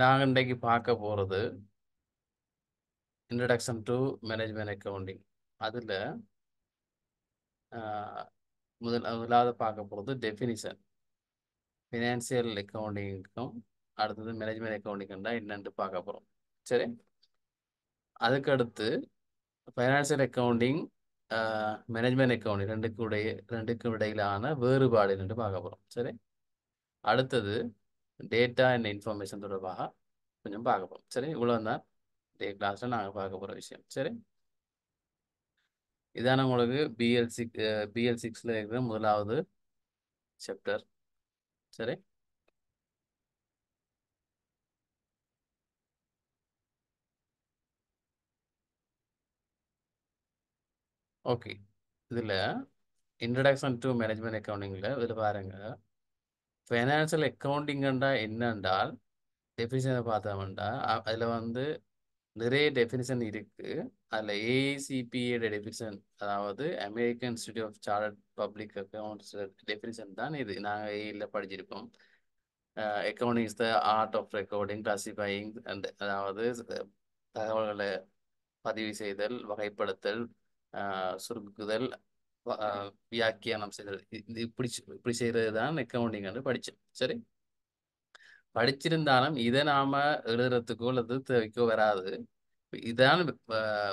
நாங்கள் இன்றைக்கு பார்க்க போகிறது இன்ட்ரடக்ஷன் டு மேனேஜ்மெண்ட் அக்கௌண்டிங் அதில் முதல் முதலாவது பார்க்க போகிறது டெஃபினிஷன் ஃபினான்சியல் அக்கௌண்டிங்க்கும் அடுத்தது மேனேஜ்மெண்ட் அக்கௌண்டிங் தான் என்னென்று பார்க்க போகிறோம் சரி அதுக்கடுத்து ஃபைனான்சியல் அக்கௌண்டிங் மேனேஜ்மெண்ட் அக்கௌண்டிங் ரெண்டுக்கும் இடையே ரெண்டுக்கும் இடையிலான வேறுபாடு என்று பார்க்க போகிறோம் சரி அடுத்தது டேட்டா அண்ட் இன்ஃபர்மேஷன் தொடர்பாக கொஞ்சம் பார்க்க போகிறோம் சரி இவ்வளோ தான் டே கிளாஸில் நாங்கள் பார்க்க போகிற விஷயம் சரி இதான உங்களுக்கு பிஎல் சிக் பிஎல் சிக்ஸில் இருக்கிற முதலாவது செப்டர் சரி ஓகே இதில் இன்ட்ரடக்ஷன் டு மேனேஜ்மெண்ட் அக்கௌண்டிங்கில் இதில் பாருங்கள் ஃபைனான்சியல் அக்கௌண்டிங்கண்டா என்னென்றால் டெஃபினிஷனை பார்த்தோம்னா அதில் வந்து நிறைய டெஃபினிஷன் இருக்குது அதில் ஏசிபிஏட டெஃபினிஷன் அதாவது American Institute of chartered public accounts definition தான் இது நாங்கள் ஏயில் படிச்சிருக்கோம் accounting the art of recording classifying and அதாவது தகவல்களை பதிவு செய்தல் வகைப்படுத்தல் சுருக்குதல் வியாக்கியானம் செய்தல் இது இப்படி இப்படி செய்யறது தான் அக்கௌண்டிங் என்று படித்தேன் சரி படிச்சிருந்தாலும் இதை நாம எழுதுறதுக்கோ அல்லது தேவைக்கோ வராது இதான்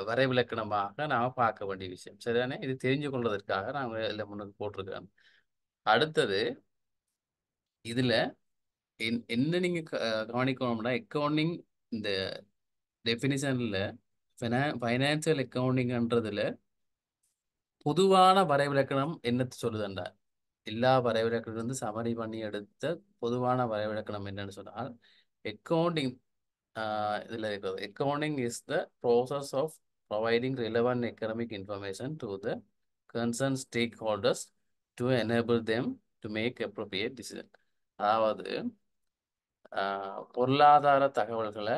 வரைவிலக்கணமாக நாம பார்க்க வேண்டிய விஷயம் சரிதானே இது தெரிஞ்சு கொள்வதற்காக நாம இதில் முன்னுக்கு போட்டிருக்கிறோம் அடுத்தது இதுல என் என்ன நீங்க கவனிக்கணும்னா அக்கௌண்டிங் இந்த டெஃபினிஷன்ல ஃபினா ஃபைனான்சியல் அக்கௌண்டிங்ன்றதில் பொதுவான வரைவிலக்கணம் என்னத்து சொல்லுதுண்டா எல்லா வரைவிலக்கணம் சமரி பண்ணி எடுத்த பொதுவான வரைவிலக்கணம் என்னன்னு சொன்னால் அக்கௌண்டிங் இதில் இருக்கிறது accounting is the process of providing relevant economic information to the concern stakeholders to enable them to make appropriate decision அதாவது பொருளாதார தகவல்களை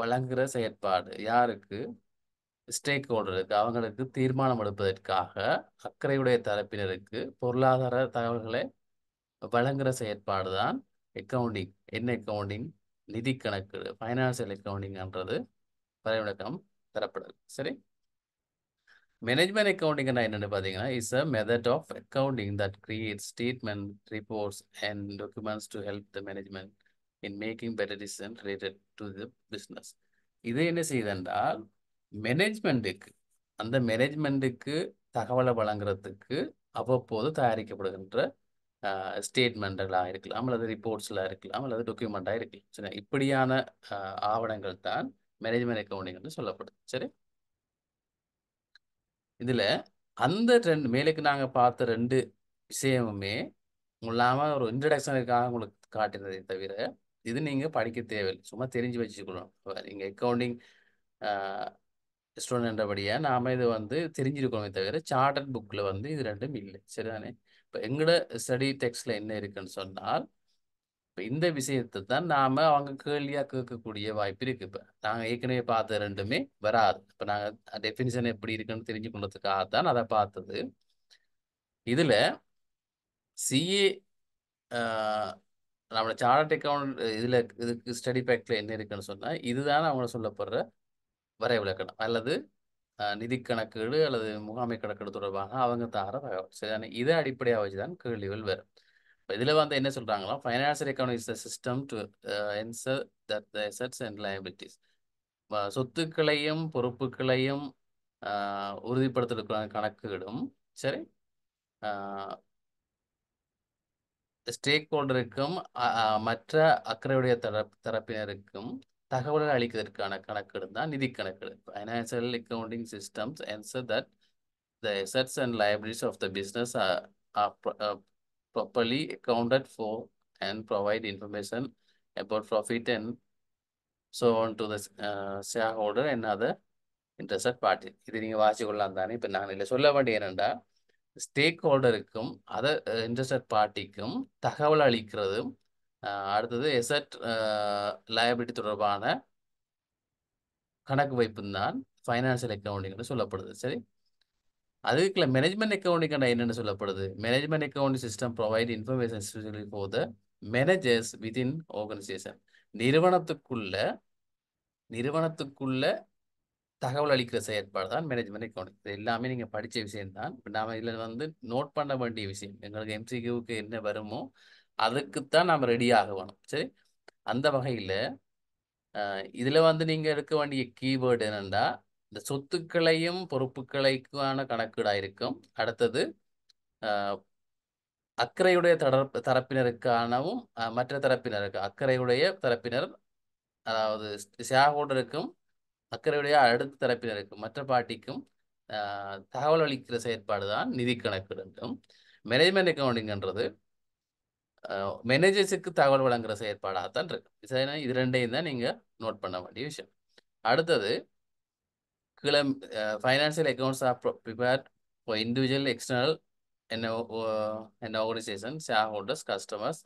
வழங்குகிற செயற்பாடு யாருக்கு ஸ்டேக் ஹோல்டருக்கு அவங்களுக்கு தீர்மானம் எடுப்பதற்காக அக்கறையுடைய தரப்பினருக்கு பொருளாதார தகவல்களை வழங்குகிற செயற்பாடு தான் அக்கௌண்டிங் என்ன அக்கௌண்டிங் நிதி கணக்கு ஃபைனான்சியல் அக்கௌண்டிங்ன்றது வரைவிலக்கம் தரப்படுது சரி மேனேஜ்மெண்ட் அக்கௌண்டிங்னா என்னென்னு பார்த்தீங்கன்னா is a method of accounting that create statement reports and documents to help the management in making better decision related to the business இது என்ன செய்யுது என்றால் மேனேஜ்மெண்ட்டுக்கு அந்த மேனேஜ்மெண்ட்டுக்கு தகவலை வழங்குறதுக்கு அவ்வப்போது தயாரிக்கப்படுகின்ற ஸ்டேட்மெண்ட்டுகளாக இருக்கலாம் அல்லது ரிப்போர்ட்ஸ்லாம் இருக்கலாம் அல்லது டாக்குமெண்ட்டாக இருக்கலாம் சரி இப்படியான ஆவணங்கள் தான் மேனேஜ்மெண்ட் அக்கௌண்டிங் என்று சொல்லப்படுது சரி இதில் அந்த ரெண்டு மேலுக்கு நாங்கள் பார்த்த ரெண்டு விஷயமுமே இல்லாமல் ஒரு இன்ட்ரடக்ஷனுக்காக உங்களுக்கு காட்டினதை தவிர இது நீங்கள் படிக்க தேவையில்லை சும்மா தெரிஞ்சு வச்சுக்கணும் நீங்கள் அக்கௌண்டிங் ஸ்டூடெண்ட்படியாக நாம் இது வந்து தெரிஞ்சிருக்கோமே தவிர சார்ட்டர்ட் புக்கில் வந்து இது ரெண்டும் இல்லை சரிதானே இப்போ எங்களோட ஸ்டடி டெக்ஸ்டில் என்ன இருக்குன்னு சொன்னால் இப்போ இந்த விஷயத்தை தான் நாம் அவங்க கேள்வியாக கேட்கக்கூடிய வாய்ப்பு இருக்குது இப்போ நாங்கள் ஏற்கனவே பார்த்த ரெண்டுமே வராது இப்போ நாங்கள் டெஃபினிஷன் எப்படி இருக்குன்னு தெரிஞ்சு கொண்டதுக்காக தான் அதை பார்த்தது இதில் சிஏ நம்மளோட சார்ட் அக்கௌண்ட் இதில் இதுக்கு ஸ்டடி பேக்கில் என்ன இருக்குன்னு சொன்னால் இதுதான் அவங்க சொல்லப்படுற வரைவிலக்கணம் அல்லது நிதி கணக்கீடு அல்லது முகாமை கணக்கீடு தொடர்பாக அவங்க தார தகவல் சரியான இதை அடிப்படையாக வச்சு தான் கேள்விகள் வரும் இப்போ இதில் வந்து என்ன சொல்கிறாங்களோ financial account is the system to ensure that the assets and liabilities சொத்துக்களையும் பொறுப்புகளையும் உறுதிப்படுத்துறதுக்கான கணக்குகளும் சரி ஸ்டேக் ஹோல்டருக்கும் மற்ற அக்கறையுடைய தரப்பு தரப்பினருக்கும் தகவல்கள் அளிக்கிறதுக்கான கணக்கெடுப்பு தான் நிதி கணக்கெடுப்பு financial accounting systems answer that the assets and liabilities of the business properly accounted for and provide information about profit and so on to the shareholder and other interest party இது நீங்கள் வாசி கொள்ளலாம் தானே இப்போ நான் இல்லை சொல்ல வேண்டிய என்னென்னா ஸ்டேக் ஹோல்டருக்கும் அதர் இன்ட்ரெஸ்ட் பார்ட்டிக்கும் தகவல் அளிக்கிறதும் அடுத்தது எசட் லயபிலிட்டி தொடர்பான கணக்கு வைப்பு தான் ஃபைனான்சியல் அக்கௌண்டிங் சொல்லப்படுது சரி அதுக்குள்ள மேனேஜ்மெண்ட் அக்கௌண்டிங் என்னென்னு சொல்லப்படுது management accounting system provide information போது மேனேஜர்ஸ் வித்தின் ஆர்கனைசேஷன் நிறுவனத்துக்குள்ள நிறுவனத்துக்குள்ள தகவல் அளிக்கிற செயற்பாடு தான் மேனேஜ்மெண்ட் அக்கௌண்டிங் இது எல்லாமே நீங்கள் படித்த விஷயம்தான் இப்போ நாம் இதில் வந்து நோட் பண்ண வேண்டிய விஷயம் எங்களுக்கு எம்சிக்யூக்கு என்ன வருமோ அதுக்குத்தான் நாம் ரெடியாக வேணும் சரி அந்த வகையில் இதில் வந்து நீங்கள் எடுக்க வேண்டிய கீவேர்டு என்னென்னா இந்த சொத்துக்களையும் பொறுப்புக்களைக்கான கணக்கீடாக இருக்கும் அடுத்தது அக்கறையுடைய தட தரப்பினருக்கானவும் மற்ற தரப்பினருக்கு அக்கறையுடைய தரப்பினர் அதாவது ஷேர் அக்கறையுடைய அடுத்த தரப்பினருக்கும் மற்ற பாட்டிக்கும் தகவல் அளிக்கிற செயற்பாடு தான் நிதி கணக்கு ரெண்டும் மேனேஜ்மெண்ட் அக்கௌண்டிங்கன்றது மேனேஜர்ஸுக்கு தகவல் வழங்குற செயற்பாடாகத்தான் இருக்கு இது ரெண்டையும் தான் நீங்கள் நோட் பண்ண வேண்டிய விஷயம் அடுத்தது கிளம் financial accounts are prepare for individual external என்ன என்ன organization shareholders customers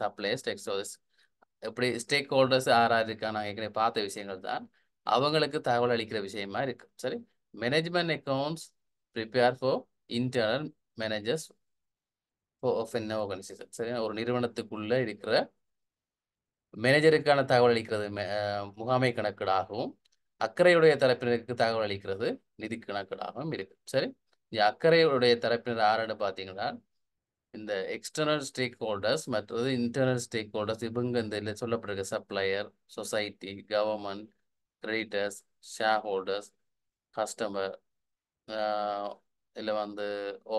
supplies debtors எப்படி ஸ்டேக் ஹோல்டர்ஸ் யார் இருக்கா நாங்கள் ஏற்கனவே பார்த்த விஷயங்கள் தான் அவங்களுக்கு தகவல் அளிக்கிற விஷயமா இருக்கு சரி management accounts prepare for internal managers of என்ன ஆர்கனைசேஷன் சரியா ஒரு நிறுவனத்துக்குள்ளே இருக்கிற மேனேஜருக்கான தகவல் அளிக்கிறது முகாமை கணக்கீடாகவும் அக்கறையுடைய தரப்பினருக்கு தகவல் அளிக்கிறது நிதி கணக்கீடாகவும் இருக்கு சரி இந்த அக்கறையுடைய தரப்பினர் யாருன்னு பார்த்தீங்கன்னா இந்த எக்ஸ்டர்னல் ஸ்டேக் ஹோல்டர்ஸ் மற்றது இன்டர்னல் ஸ்டேக் ஹோல்டர்ஸ் இவங்க இந்த இதில் சொல்லப்படுற supplier society government creditors shareholders customer இல்லை வந்து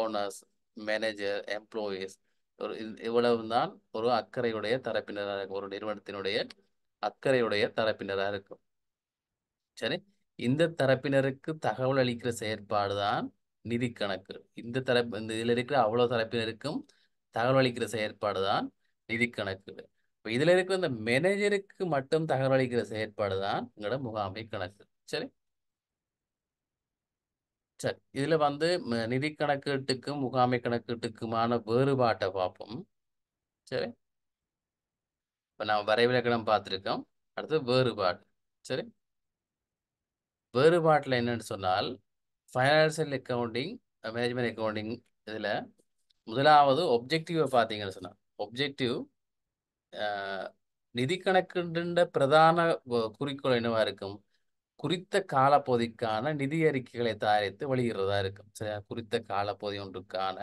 ஓனர்ஸ் மேனேஜர் எம்ப்ளாயீஸ் ஒரு இவ்வளவு தான் ஒரு அக்கறையுடைய தரப்பினராக இருக்கும் ஒரு நிறுவனத்தினுடைய அக்கறையுடைய தரப்பினராக இருக்கும் சரி இந்த தரப்பினருக்கு தகவல் அளிக்கிற செயற்பாடு தான் நிதி கணக்கு இந்த தரப்பு இந்த இதில் இருக்கிற அவ்வளோ தரப்பினருக்கும் தகவல் அளிக்கிற செயற்பாடு தான் நிதி கணக்கு இப்போ இதில் இருக்கிற இந்த மேனேஜருக்கு மட்டும் தகவல் அளிக்கிற செயற்பாடு தான் எங்களோட முகாமை கணக்கு சரி சரி இதில் வந்து நிதி கணக்கீட்டுக்கும் முகாமை கணக்கீட்டுக்குமான வேறுபாட்டை பார்ப்போம் சரி இப்போ நம்ம வரைவிலக்கணம் பார்த்துருக்கோம் அடுத்து வேறுபாடு சரி வேறுபாட்டில் என்னன்னு சொன்னால் ஃபைனான்சியல் அக்கௌண்டிங் மேனேஜ்மெண்ட் அக்கௌண்டிங் இதில் முதலாவது ஒப்ஜெக்டிவை பார்த்தீங்கன்னு சொன்னால் ஒப்ஜெக்டிவ் நிதி கணக்குன்ற பிரதான குறிக்கோள் என்னவாக இருக்கும் குறித்த காலப்பகுதிக்கான நிதி அறிக்கைகளை தயாரித்து வெளியிடுறதா இருக்கும் சரியா குறித்த காலப்பகுதி ஒன்றுக்கான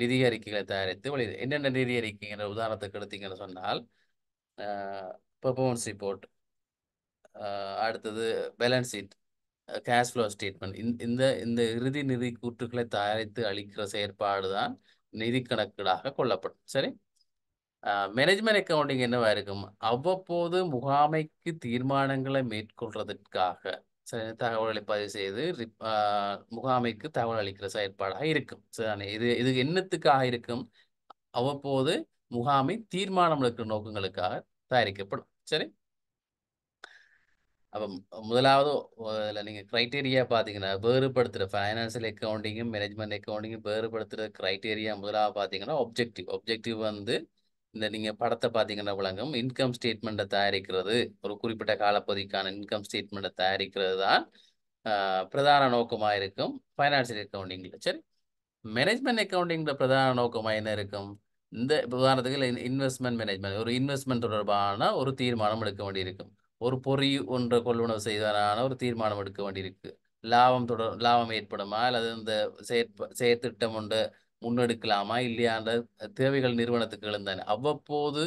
நிதி அறிக்கைகளை தயாரித்து வெளியிடு என்னென்ன நிதி அறிக்கைங்கிற உதாரணத்துக்கு எடுத்தீங்கன்னு சொன்னால் பெர்ஃபார்மன்ஸ் ரிப்போர்ட் அடுத்தது balance sheet cash flow statement இந்த இந்த இறுதி நிதி கூற்றுக்களை தயாரித்து அளிக்கிற செயற்பாடு தான் நிதி கணக்கீடாக கொள்ளப்படும் சரி மேனேஜ்மெண்ட் அக்கௌண்டிங் என்னவா இருக்கும் அவ்வப்போது முகாமைக்கு தீர்மானங்களை மேற்கொள்றதற்காக தகவல்களை பதிவு செய்து முகாமைக்கு தகவல் அளிக்கிற செயற்பாடாக இருக்கும் சரிதானே இது இது என்னத்துக்காக இருக்கும் அவ்வப்போது முகாமை தீர்மானம் எடுக்கிற நோக்கங்களுக்காக தயாரிக்கப்படும் சரி அப்போ முதலாவது இதில் நீங்கள் க்ரைட்டேரியா பார்த்தீங்கன்னா வேறுபடுத்துகிற ஃபைனான்சியல் அக்கௌண்டிங்கும் மேனேஜ்மெண்ட் அக்கௌண்டிங்கும் வேறுபடுத்துகிற க்ரைட்டேரியா முதலாவது பார்த்தீங்கன்னா ஒப்ஜெக்டிவ் ஒப்ஜெக்டிவ் வந்து இந்த நீங்கள் படத்தை பார்த்தீங்கன்னா விளங்கும் இன்கம் ஸ்டேட்மெண்ட்டை தயாரிக்கிறது ஒரு குறிப்பிட்ட காலப்பகுதிக்கான இன்கம் ஸ்டேட்மெண்ட்டை தயாரிக்கிறது தான் பிரதான நோக்கமாக இருக்கும் ஃபைனான்சியல் அக்கௌண்டிங்கில் சரி மேனேஜ்மெண்ட் அக்கௌண்டிங்கில் பிரதான நோக்கமாக என்ன இருக்கும் இந்த உதாரணத்துக்கு இன்வெஸ்ட்மெண்ட் மேனேஜ்மெண்ட் ஒரு இன்வெஸ்ட்மெண்ட் தொடர்பான ஒரு தீர்மானம் எடுக்க வேண்டியிருக்கும் ஒரு பொறி ஒன்றை கொள்வனவு செய்தான ஒரு தீர்மானம் எடுக்க வேண்டியிருக்கு லாபம் தொடர் லாபம் ஏற்படுமா அல்லது இந்த செயற் செயற்திட்டம் ஒன்று முன்னெடுக்கலாமா இல்லையா அந்த தேவைகள் நிறுவனத்துக்கு எழுந்தானே அவ்வப்போது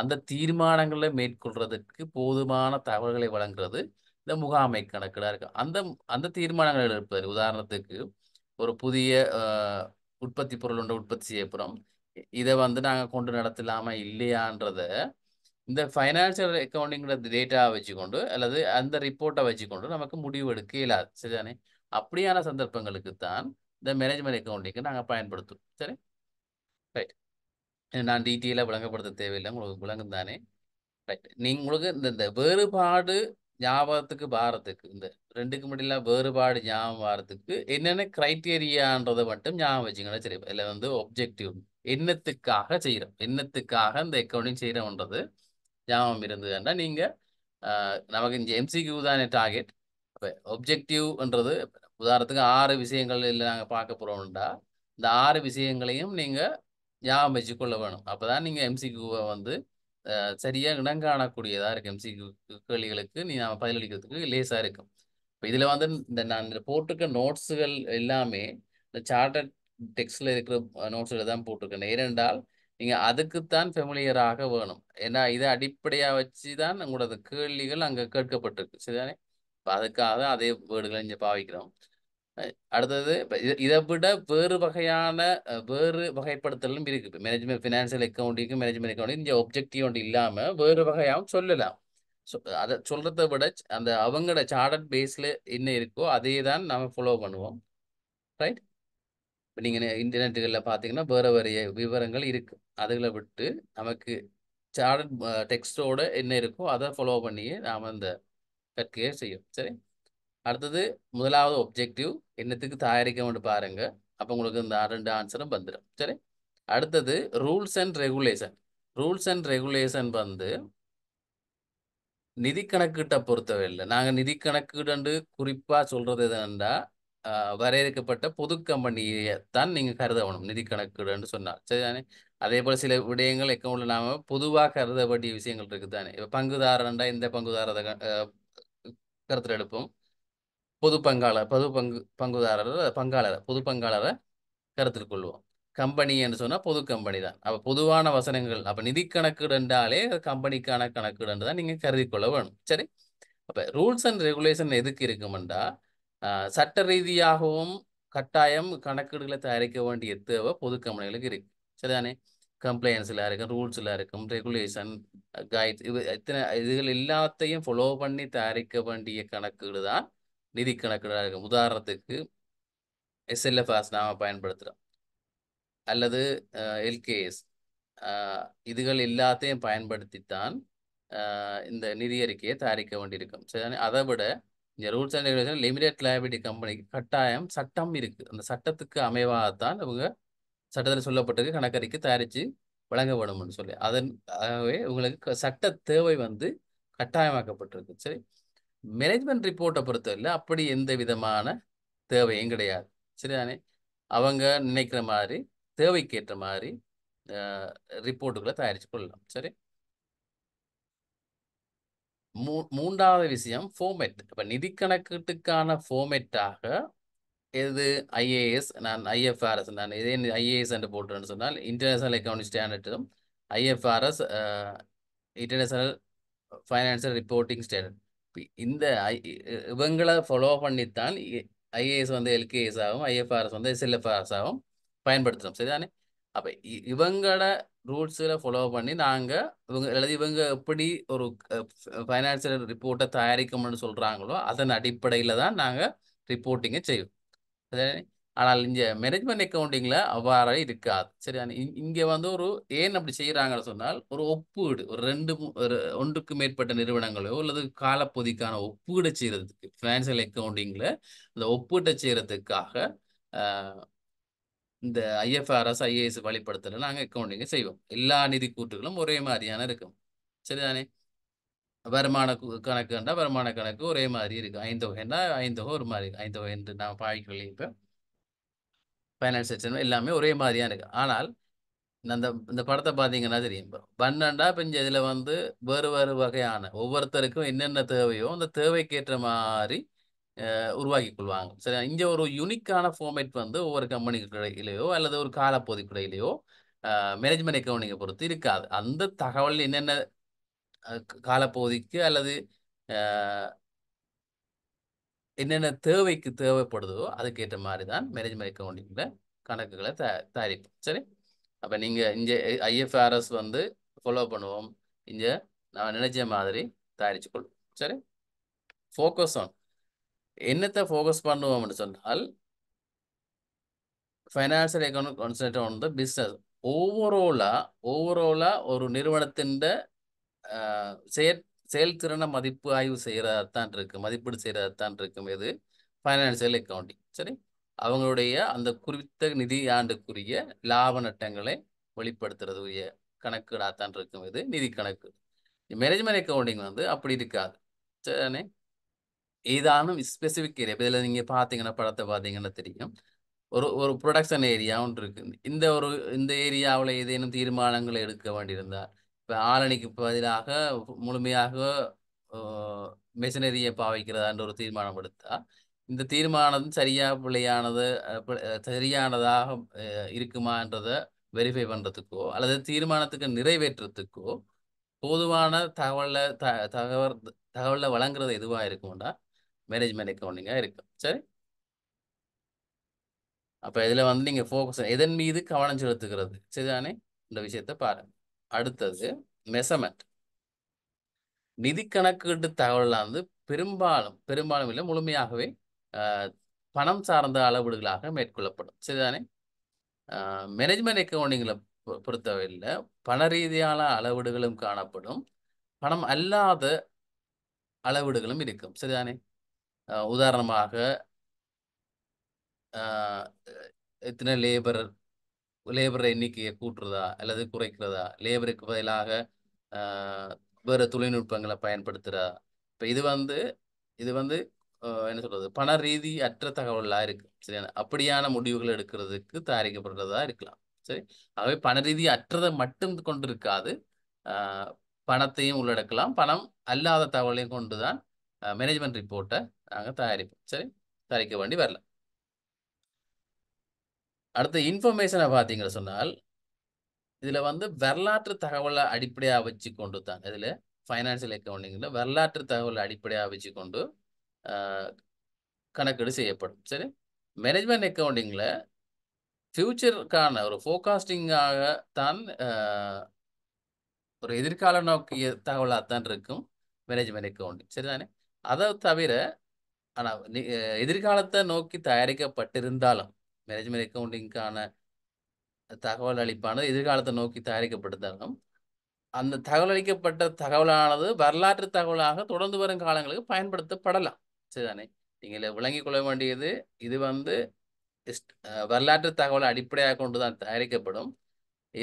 அந்த தீர்மானங்களை மேற்கொள்றதுக்கு போதுமான தகவல்களை வழங்குறது இந்த முகாமை கணக்கீடாக இருக்கும் அந்த அந்த தீர்மானங்கள் எடுப்பது உதாரணத்துக்கு ஒரு புதிய உற்பத்தி பொருள் ஒன்று உற்பத்தி செய்யப்புறம் இதை வந்து நாங்கள் கொண்டு நடத்தலாமா இல்லையான்றத இந்த ஃபைனான்சியல் அக்கௌண்டிங்கிற டேட்டாவை வச்சுக்கொண்டு அல்லது அந்த ரிப்போர்ட்டை வச்சுக்கொண்டு நமக்கு முடிவு எடுக்க இயலாது சரிதானே அப்படியான சந்தர்ப்பங்களுக்கு தான் இந்த மேனேஜ்மெண்ட் அக்கௌண்டிங்க்கு நாங்கள் பயன்படுத்தும் சரி ரைட் நான் டீட்டெயிலாக விளங்கப்படுத்த தேவையில்லை உங்களுக்கு விளங்கும் தானே ரைட் நீங்களுக்கு இந்த இந்த வேறுபாடு ஞாபகத்துக்கு பாரத்துக்கு இந்த ரெண்டுக்கு முடியல வேறுபாடு ஞாபகம் வாரத்துக்கு என்னென்ன கிரைட்டீரியான்றதை மட்டும் ஞாபகம் வச்சுக்கணும் சரி இல்லை வந்து ஒப்ஜெக்டிவ் என்னத்துக்காக செய்கிறோம் என்னத்துக்காக இந்த அக்கௌண்டிங் செய்கிறோன்றது ஞாபகம் இருந்ததுன்னா நீங்கள் நமக்கு இந்த எம்சிக்கு தானே டார்கெட் இப்போ ஒப்ஜெக்டிவ்ன்றது உதாரணத்துக்கு ஆறு விஷயங்கள் இல்லை நாங்கள் பார்க்க போகிறோம்டா இந்த ஆறு விஷயங்களையும் நீங்கள் ஞாபகம் வச்சுக்கொள்ள வேணும் அப்போ தான் நீங்கள் எம்சிக்யூவை வந்து சரியாக இடம் காணக்கூடியதாக இருக்கும் எம்சிக்யூ கேள்விகளுக்கு நீ நாம் பதிலளிக்கிறதுக்கு லேசாக இருக்கும் இப்போ இதில் வந்து இந்த நான் இந்த போட்டிருக்க நோட்ஸுகள் எல்லாமே இந்த சார்ட்டட் டெக்ஸ்டில் இருக்கிற நோட்ஸுகளை தான் போட்டிருக்கேன் ஏனென்றால் நீங்கள் அதுக்குத்தான் ஃபெமிலியராக வேணும் ஏன்னா இதை அடிப்படையாக வச்சு தான் உங்களோட கேள்விகள் அங்கே கேட்கப்பட்டிருக்கு சரிதானே இப்போ அதுக்காக அதே வேர்டுகளை இங்கே பாவிக்கிறோம் அடுத்தது இதை விட வேறு வகையான வேறு வகைப்படுத்தலும் இருக்குது மேனேஜ்மெண்ட் ஃபினான்ஷியல் அக்கௌண்டிங்கும் மேனேஜ்மெண்ட் அக்கௌண்டிங் இங்கே ஒப்ஜெக்டிவ் ஒன்று இல்லாமல் வேறு வகையாகவும் சொல்லலாம் அதை சொல்கிறத விட அந்த அவங்களோட சார்டர்ட் பேஸில் என்ன இருக்கோ அதே தான் நம்ம ஃபாலோ பண்ணுவோம் ரைட் இப்போ நீங்கள் இன்டர்நெட்டுகளில் பார்த்தீங்கன்னா வேறு வேறு விவரங்கள் இருக்குது அதுகளை விட்டு நமக்கு சார்டர்ட் டெக்ஸ்டோட என்ன இருக்கோ அதை ஃபாலோ பண்ணியே நாம் அந்த கற்கையை செய்யும் சரி அடுத்தது முதலாவது ஒப்ஜெக்டிவ் என்னத்துக்கு தயாரிக்க வேண்டு பாருங்க அப்போ உங்களுக்கு இந்த ரெண்டு ஆன்சரும் வந்துடும் சரி அடுத்தது rules and regulation rules and regulation வந்து நிதி கணக்கீட்டை இல்லை நாங்கள் நிதி கணக்கீடு குறிப்பாக சொல்கிறது எதுனா வரையறுக்கப்பட்ட பொது கம்பெனியை தான் நீங்கள் கருதணும் நிதி கணக்கீடுன்னு சொன்னால் சரிதானே அதே போல் சில விடயங்கள் எக்கவுண்டில் நாம பொதுவாக கருதப்பட்ட விஷயங்கள் இருக்குது தானே இப்போ பங்குதாரன்டா இந்த பங்குதாரத கருத்தில் எடுப்போம் பொது பங்காளர் பொது பங்கு பங்குதாரர் பங்காளர் பொது பங்காளரை கருத்தில் கொள்வோம் கம்பெனி என்று சொன்னால் பொது கம்பெனி தான் அப்போ பொதுவான வசனங்கள் அப்போ நிதி கணக்கீடு என்றாலே கம்பெனிக்கான கணக்கீடு என்று தான் நீங்கள் கருதி கொள்ள வேணும் சரி அப்போ ரூல்ஸ் அண்ட் ரெகுலேஷன் எதுக்கு இருக்குமெண்டா சட்ட ரீதியாகவும் கட்டாயம் கணக்கீடுகளை தயாரிக்க வேண்டிய தேவை பொது கம்பெனிகளுக்கு இருக்கு சரிதானே கம்ப்ளைன்ஸில் இருக்கும் ரூல்ஸில் இருக்கும் ரெகுலேஷன் கைட்ஸ் இது இத்தனை இதுகள் எல்லாத்தையும் ஃபாலோ பண்ணி தயாரிக்க வேண்டிய கணக்குகள் தான் நிதி கணக்குகளாக இருக்கும் உதாரணத்துக்கு ஆஸ் நாம் பயன்படுத்துகிறோம் அல்லது எல்கேஎஸ் இதுகள் எல்லாத்தையும் பயன்படுத்தித்தான் இந்த நிதி அறிக்கையை தயாரிக்க வேண்டியிருக்கும் சரி அதை விட இந்த rules and regulation limited liability கம்பெனிக்கு கட்டாயம் சட்டம் இருக்குது அந்த சட்டத்துக்கு அமைவாகத்தான் அவங்க சட்டத்தில் சொல்லப்பட்டிருக்கு கணக்கறிக்கை தயாரித்து வழங்கப்படும்னு சொல்லி அதன் உங்களுக்கு சட்ட தேவை வந்து கட்டாயமாக்கப்பட்டிருக்கு சரி மேனேஜ்மெண்ட் ரிப்போர்ட்டை பொறுத்தவரை அப்படி எந்த விதமான தேவையும் கிடையாது சரிதானே அவங்க நினைக்கிற மாதிரி தேவைக்கேற்ற மாதிரி ரிப்போர்ட்டுகளை தயாரித்து கொள்ளலாம் சரி மூ மூன்றாவது விஷயம் ஃபோமேட் இப்போ நிதி கணக்கீட்டுக்கான ஃபோமேட்டாக எது ஐஏஎஸ் நான் ஐஎஃப்ஆர்எஸ் நான் இதே ஐஏஎஸ் என்று போட்டுறேன்னு சொன்னால் இன்டர்நேஷனல் அக்கௌண்டிங் ஸ்டாண்டர்டும் IFRS international financial reporting standard இந்த ஐ இவங்களை ஃபாலோ பண்ணித்தான் ஐஏஎஸ் வந்து எல்கேஎஸ் ஆகும் ஐஎஃப்ஆர்எஸ் வந்து எஸ்எல்எஃப்ஆர்எஸ் ஆகும் பயன்படுத்துகிறோம் சரிதானே அப்போ இவங்களோட ரூல்ஸில் ஃபாலோ பண்ணி நாங்கள் இவங்க அல்லது இவங்க எப்படி ஒரு ஃபைனான்சியல் ரிப்போர்ட்டை தயாரிக்கணும்னு சொல்கிறாங்களோ அதன் அடிப்படையில் தான் நாங்கள் ரிப்போர்ட்டிங்கை செய்வோம் ஆனால் இங்கே மேனேஜ்மெண்ட் அக்கௌண்டிங்கில் அவ்வாறு இருக்காது சரி இங்கே வந்து ஒரு ஏன் அப்படி செய்கிறாங்கன்னு சொன்னால் ஒரு ஒப்பீடு ஒரு ரெண்டு ஒன்றுக்கு மேற்பட்ட நிறுவனங்களோ அல்லது காலப்பகுதிக்கான ஒப்பீடு செய்கிறதுக்கு ஃபினான்சியல் அக்கௌண்டிங்கில் இந்த ஒப்பீட்டை செய்கிறதுக்காக இந்த ஐஎஃப்ஆர்எஸ் ஐஏஎஸ் வழிப்படுத்தல நாங்கள் அக்கௌண்டிங்கை செய்வோம் எல்லா நிதி கூட்டுகளும் ஒரே மாதிரியான இருக்கும் சரிதானே வருமான கணக்குன்றா வருமான கணக்கு ஒரே மாதிரி இருக்கும் ஐந்து வகைன்னா ஐந்து வகை ஒரு மாதிரி ஐந்து வகை என்று நான் பாய்க்கொள்ளி இப்போ ஃபைனான்ஸ் செக்ஷன் எல்லாமே ஒரே மாதிரியாக இருக்குது ஆனால் இந்த இந்த படத்தை பார்த்தீங்கன்னா தெரியும் பன்னெண்டா பிஞ்ச இதில் வந்து வேறு வேறு வகையான ஒவ்வொருத்தருக்கும் என்னென்ன தேவையோ அந்த தேவைக்கேற்ற மாதிரி உருவாக்கி கொள்வாங்க சரி இங்கே ஒரு யூனிக்கான ஃபார்மேட் வந்து ஒவ்வொரு கம்பெனி கிடையிலையோ அல்லது ஒரு காலப்பகுதி கிடையிலையோ மேனேஜ்மெண்ட் அக்கௌண்டிங்கை பொறுத்து இருக்காது அந்த தகவல் என்னென்ன காலப்பகுதிக்கு அல்லது என்னென்ன தேவைக்கு தேவைப்படுதோ அதுக்கேற்ற மாதிரி தான் மேனேஜ்மெண்ட் அக்கௌண்டிங்கில் கணக்குகளை த தயாரிப்போம் சரி அப்போ நீங்கள் இங்கே ஐஎஃப்ஆர்எஸ் வந்து ஃபாலோ பண்ணுவோம் இங்கே நான் நினைச்ச மாதிரி தயாரிச்சு கொள்வோம் சரி ஃபோக்கஸ் ஆன் என்னத்தை ஃபோக்கஸ் பண்ணுவோம்னு சொன்னால் financial account concentrate on the business ஓவரோலாக ஓவரோலாக ஒரு நிறுவனத்தின் செயற் செயல்திறனை மதிப்பு ஆய்வு செய்கிறதான் இருக்குது மதிப்பீடு செய்கிறதான் இருக்கும் எது ஃபைனான்சியல் அக்கௌண்டிங் சரி அவங்களுடைய அந்த குறித்த நிதி ஆண்டுக்குரிய லாப நட்டங்களை வெளிப்படுத்துறதுடைய கணக்குடாத்தான் இருக்கும் இது நிதி கணக்கு மேனேஜ்மெண்ட் அக்கௌண்டிங் வந்து அப்படி இருக்காது சரிண்ணே ஏதானும் ஸ்பெசிஃபிக் ஏரியா இதில் நீங்கள் பார்த்தீங்கன்னா படத்தை பார்த்தீங்கன்னா தெரியும் ஒரு ஒரு ப்ரொடக்ஷன் ஏரியா ஒன்று இருக்குது இந்த ஒரு இந்த ஏரியாவில் ஏதேனும் தீர்மானங்களை எடுக்க வேண்டியிருந்தால் ஆளணிக்கு பதிலாக முழுமையாக மிஷினரியை என்று ஒரு தீர்மானம் எடுத்தா இந்த தீர்மானம் சரியா பிள்ளையானது சரியானதாக இருக்குமான்றத வெரிஃபை பண்ணுறதுக்கோ அல்லது தீர்மானத்துக்கு நிறைவேற்றுறதுக்கோ போதுவான தகவலில் த தகவல் தகவலில் வழங்குறது எதுவாக இருக்கும்டா மேனேஜ்மெண்ட் அக்கௌண்டிங்காக இருக்கும் சரி அப்போ இதில் வந்து நீங்கள் ஃபோக்கஸ் எதன் மீது கவனம் செலுத்துகிறது சரிதானே இந்த விஷயத்தை பாருங்கள் அடுத்தது மெசமெண்ட் நிதி கணக்கீட்டு தகவலாம் வந்து பெரும்பாலும் பெரும்பாலும் இல்லை முழுமையாகவே பணம் சார்ந்த அளவீடுகளாக மேற்கொள்ளப்படும் சரிதானே மேனேஜ்மெண்ட் அக்கௌண்டிங்களை பொறுத்தவரையில் பண ரீதியான அளவீடுகளும் காணப்படும் பணம் அல்லாத அளவீடுகளும் இருக்கும் சரிதானே உதாரணமாக இத்தனை லேபர் லேபர் எண்ணிக்கையை கூட்டுறதா அல்லது குறைக்கிறதா லேபருக்கு பதிலாக வேறு தொழில்நுட்பங்களை பயன்படுத்துகிறதா இப்போ இது வந்து இது வந்து என்ன சொல்கிறது பண ரீதி அற்ற தகவலாக இருக்குது சரியான அப்படியான முடிவுகள் எடுக்கிறதுக்கு தயாரிக்கப்படுறதா இருக்கலாம் சரி ஆகவே பண ரீதி அற்றதை மட்டும் கொண்டு இருக்காது பணத்தையும் உள்ளடக்கலாம் பணம் அல்லாத தகவலையும் கொண்டு தான் மேனேஜ்மெண்ட் ரிப்போர்ட்டை நாங்கள் தயாரிப்போம் சரி தயாரிக்க வேண்டி வரலாம் அடுத்த இன்ஃபர்மேஷனை பார்த்தீங்கன்னு சொன்னால் இதில் வந்து வரலாற்று தகவலை அடிப்படையாக வச்சு கொண்டு தான் இதில் ஃபைனான்சியல் அக்கௌண்டிங்கில் வரலாற்று தகவலை அடிப்படையாக வச்சு கொண்டு கணக்கீடு செய்யப்படும் சரி மேனேஜ்மெண்ட் அக்கௌண்டிங்கில் ஃப்யூச்சருக்கான ஒரு ஃபோகாஸ்டிங்காக தான் ஒரு எதிர்கால நோக்கிய தகவலாக தான் இருக்கும் மேனேஜ்மெண்ட் அக்கௌண்டிங் சரிதானே அதை தவிர ஆனால் எதிர்காலத்தை நோக்கி தயாரிக்கப்பட்டிருந்தாலும் மேனேஜ்மெண்ட் அக்கௌண்டிங்க்கான தகவல் அளிப்பானது எதிர்காலத்தை நோக்கி தயாரிக்கப்பட்டதாகும் அந்த தகவல் அளிக்கப்பட்ட தகவலானது வரலாற்று தகவலாக தொடர்ந்து வரும் காலங்களுக்கு பயன்படுத்தப்படலாம் சரிதானே நீங்கள் விளங்கி கொள்ள வேண்டியது இது வந்து வரலாற்று தகவலை அடிப்படையாக கொண்டு தான் தயாரிக்கப்படும்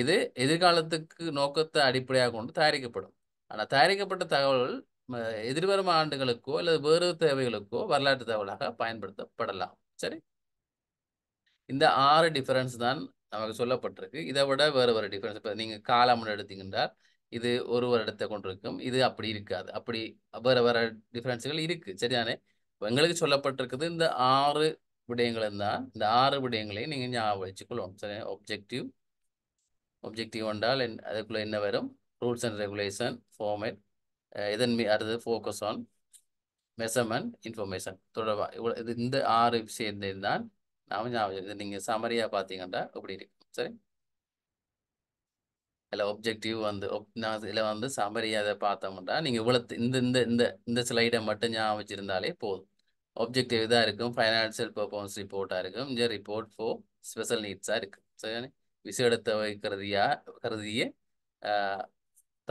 இது எதிர்காலத்துக்கு நோக்கத்தை அடிப்படையாக கொண்டு தயாரிக்கப்படும் ஆனால் தயாரிக்கப்பட்ட தகவல்கள் எதிர்வரும் ஆண்டுகளுக்கோ அல்லது வேறு தேவைகளுக்கோ வரலாற்று தகவலாக பயன்படுத்தப்படலாம் சரி இந்த ஆறு டிஃபரன்ஸ் தான் நமக்கு சொல்லப்பட்டிருக்கு இதை விட வேறு வேறு டிஃபரன்ஸ் இப்போ நீங்கள் காலம்னு எடுத்தீங்கன்றால் இது ஒரு ஒரு இடத்தை கொண்டிருக்கும் இது அப்படி இருக்காது அப்படி வேறு வேறு டிஃப்ரென்ஸுகள் இருக்குது சரிதானே எங்களுக்கு சொல்லப்பட்டிருக்குது இந்த ஆறு விடயங்களும் தான் இந்த ஆறு விடயங்களையும் நீங்கள் ஞாபகம் வச்சுக்கொள்ளும் சரி ஒப்ஜெக்டிவ் ஒப்ஜெக்டிவ் என்றால் என் அதுக்குள்ளே என்ன வரும் ரூல்ஸ் அண்ட் ரெகுலேஷன் ஃபார்மேட் இதன் மீ அடுத்தது ஃபோக்கஸ் ஆன் மெசர்மெண்ட் இன்ஃபர்மேஷன் தொடர்பாக இவ்வளோ இது இந்த ஆறு சேர்ந்தது தான் ஞாபகம் நீங்கள் சமரியாக பார்த்தீங்கன்னா இப்படி இருக்கும் சரி இல்லை ஒப்ஜெக்டிவ் வந்து ஒப் இதில் வந்து சமரியாக அதை பார்த்தோம்னா நீங்கள் இவ்வளோ இந்த இந்த இந்த இந்த ஸ்லைடை மட்டும் ஞாபகம் வச்சுருந்தாலே போதும் ஒப்ஜெக்டிவ் இதாக இருக்கும் ஃபைனான்சியல் பர்ஃபார்மன்ஸ் ரிப்போர்ட்டாக இருக்கும் இந்த ரிப்போர்ட் ஃபோர் ஸ்பெஷல் நீட்ஸாக இருக்கும் சரி விசேடத்தை வைக்கிறதியா கருதியே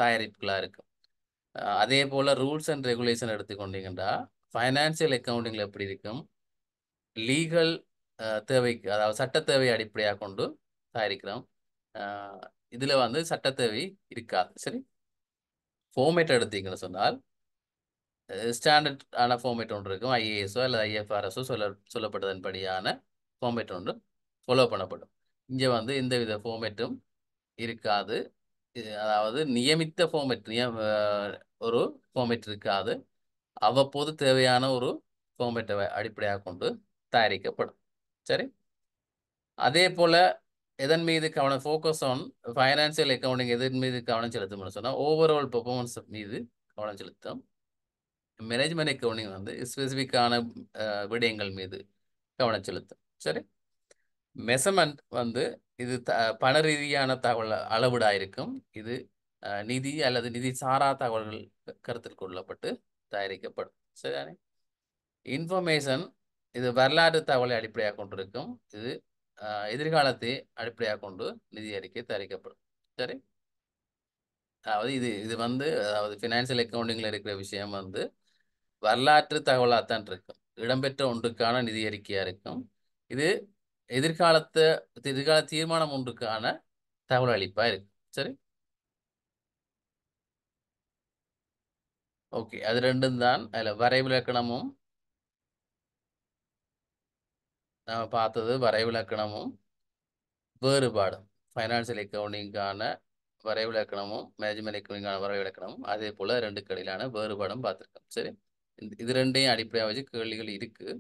தயாரிப்புகளாக இருக்கும் அதே போல் ரூல்ஸ் அண்ட் ரெகுலேஷன் எடுத்துக்கொண்டீங்கன்னா ஃபைனான்சியல் அக்கௌண்டிங்கில் எப்படி இருக்கும் லீகல் தேவைக்கு அதாவது சட்ட தேவை அடிப்படையாக கொண்டு தயாரிக்கிறோம் இதில் வந்து சட்ட தேவை இருக்காது சரி ஃபோமேட் எடுத்தீங்கன்னு சொன்னால் ஸ்டாண்டர்டான ஃபோமேட் ஒன்று இருக்கும் ஐஏஎஸ்ஓ அல்லது ஐஎஃப்ஆர்எஸ்ஓ சொல்ல சொல்லப்பட்டதன்படியான ஃபோமேட் ஒன்று ஃபாலோ பண்ணப்படும் இங்கே வந்து எந்த வித ஃபோமேட்டும் இருக்காது அதாவது நியமித்த ஃபோமேட் நியம் ஒரு ஃபோமேட் இருக்காது அவ்வப்போது தேவையான ஒரு ஃபோமேட்டை அடிப்படையாக கொண்டு தயாரிக்கப்படும் சரி அதே போல் எதன் மீது கவனம் ஃபோக்கஸ் ஆன் ஃபைனான்சியல் அக்கௌண்டிங் எதன் மீது கவனம் செலுத்தும்னு சொன்னால் ஓவரால் பெர்ஃபார்மன்ஸ் மீது கவனம் செலுத்தும் மேனேஜ்மெண்ட் அக்கௌண்டிங் வந்து ஸ்பெசிஃபிக்கான விடயங்கள் மீது கவனம் செலுத்தும் சரி மெசர்மெண்ட் வந்து இது த பண ரீதியான தகவல் அளவிடாக இருக்கும் இது நிதி அல்லது நிதி சாரா தகவல்கள் கருத்தில் கொள்ளப்பட்டு தயாரிக்கப்படும் சரி இன்ஃபர்மேஷன் இது வரலாறு தகவலை அடிப்படையாக கொண்டிருக்கும் இது எதிர்காலத்தை அடிப்படையாக கொண்டு நிதி அறிக்கை தயாரிக்கப்படும் சரி அதாவது இது இது வந்து அதாவது ஃபினான்சியல் அக்கௌண்டிங்கில் இருக்கிற விஷயம் வந்து வரலாற்று தகவலாக தான் இருக்கும் இடம்பெற்ற ஒன்றுக்கான நிதி அறிக்கையாக இருக்கும் இது எதிர்காலத்தை எதிர்கால தீர்மானம் ஒன்றுக்கான தகவல் அளிப்பாக இருக்கும் சரி ஓகே அது ரெண்டும் தான் அதில் வரைவிலக்கணமும் நம்ம பார்த்தது வரைவிலக்கணமும் வேறுபாடும் ஃபைனான்சியல் அக்கௌண்டிங்கான வரைவிலக்கணமும் மேனேஜ்மெண்ட் அக்கௌண்டிங்கான வரைவிலக்கணமும் அதே போல் ரெண்டு கடையிலான வேறுபாடும் பார்த்துருக்கோம் சரி இது ரெண்டையும் அடிப்படையாக வச்சு கேள்விகள் இருக்குது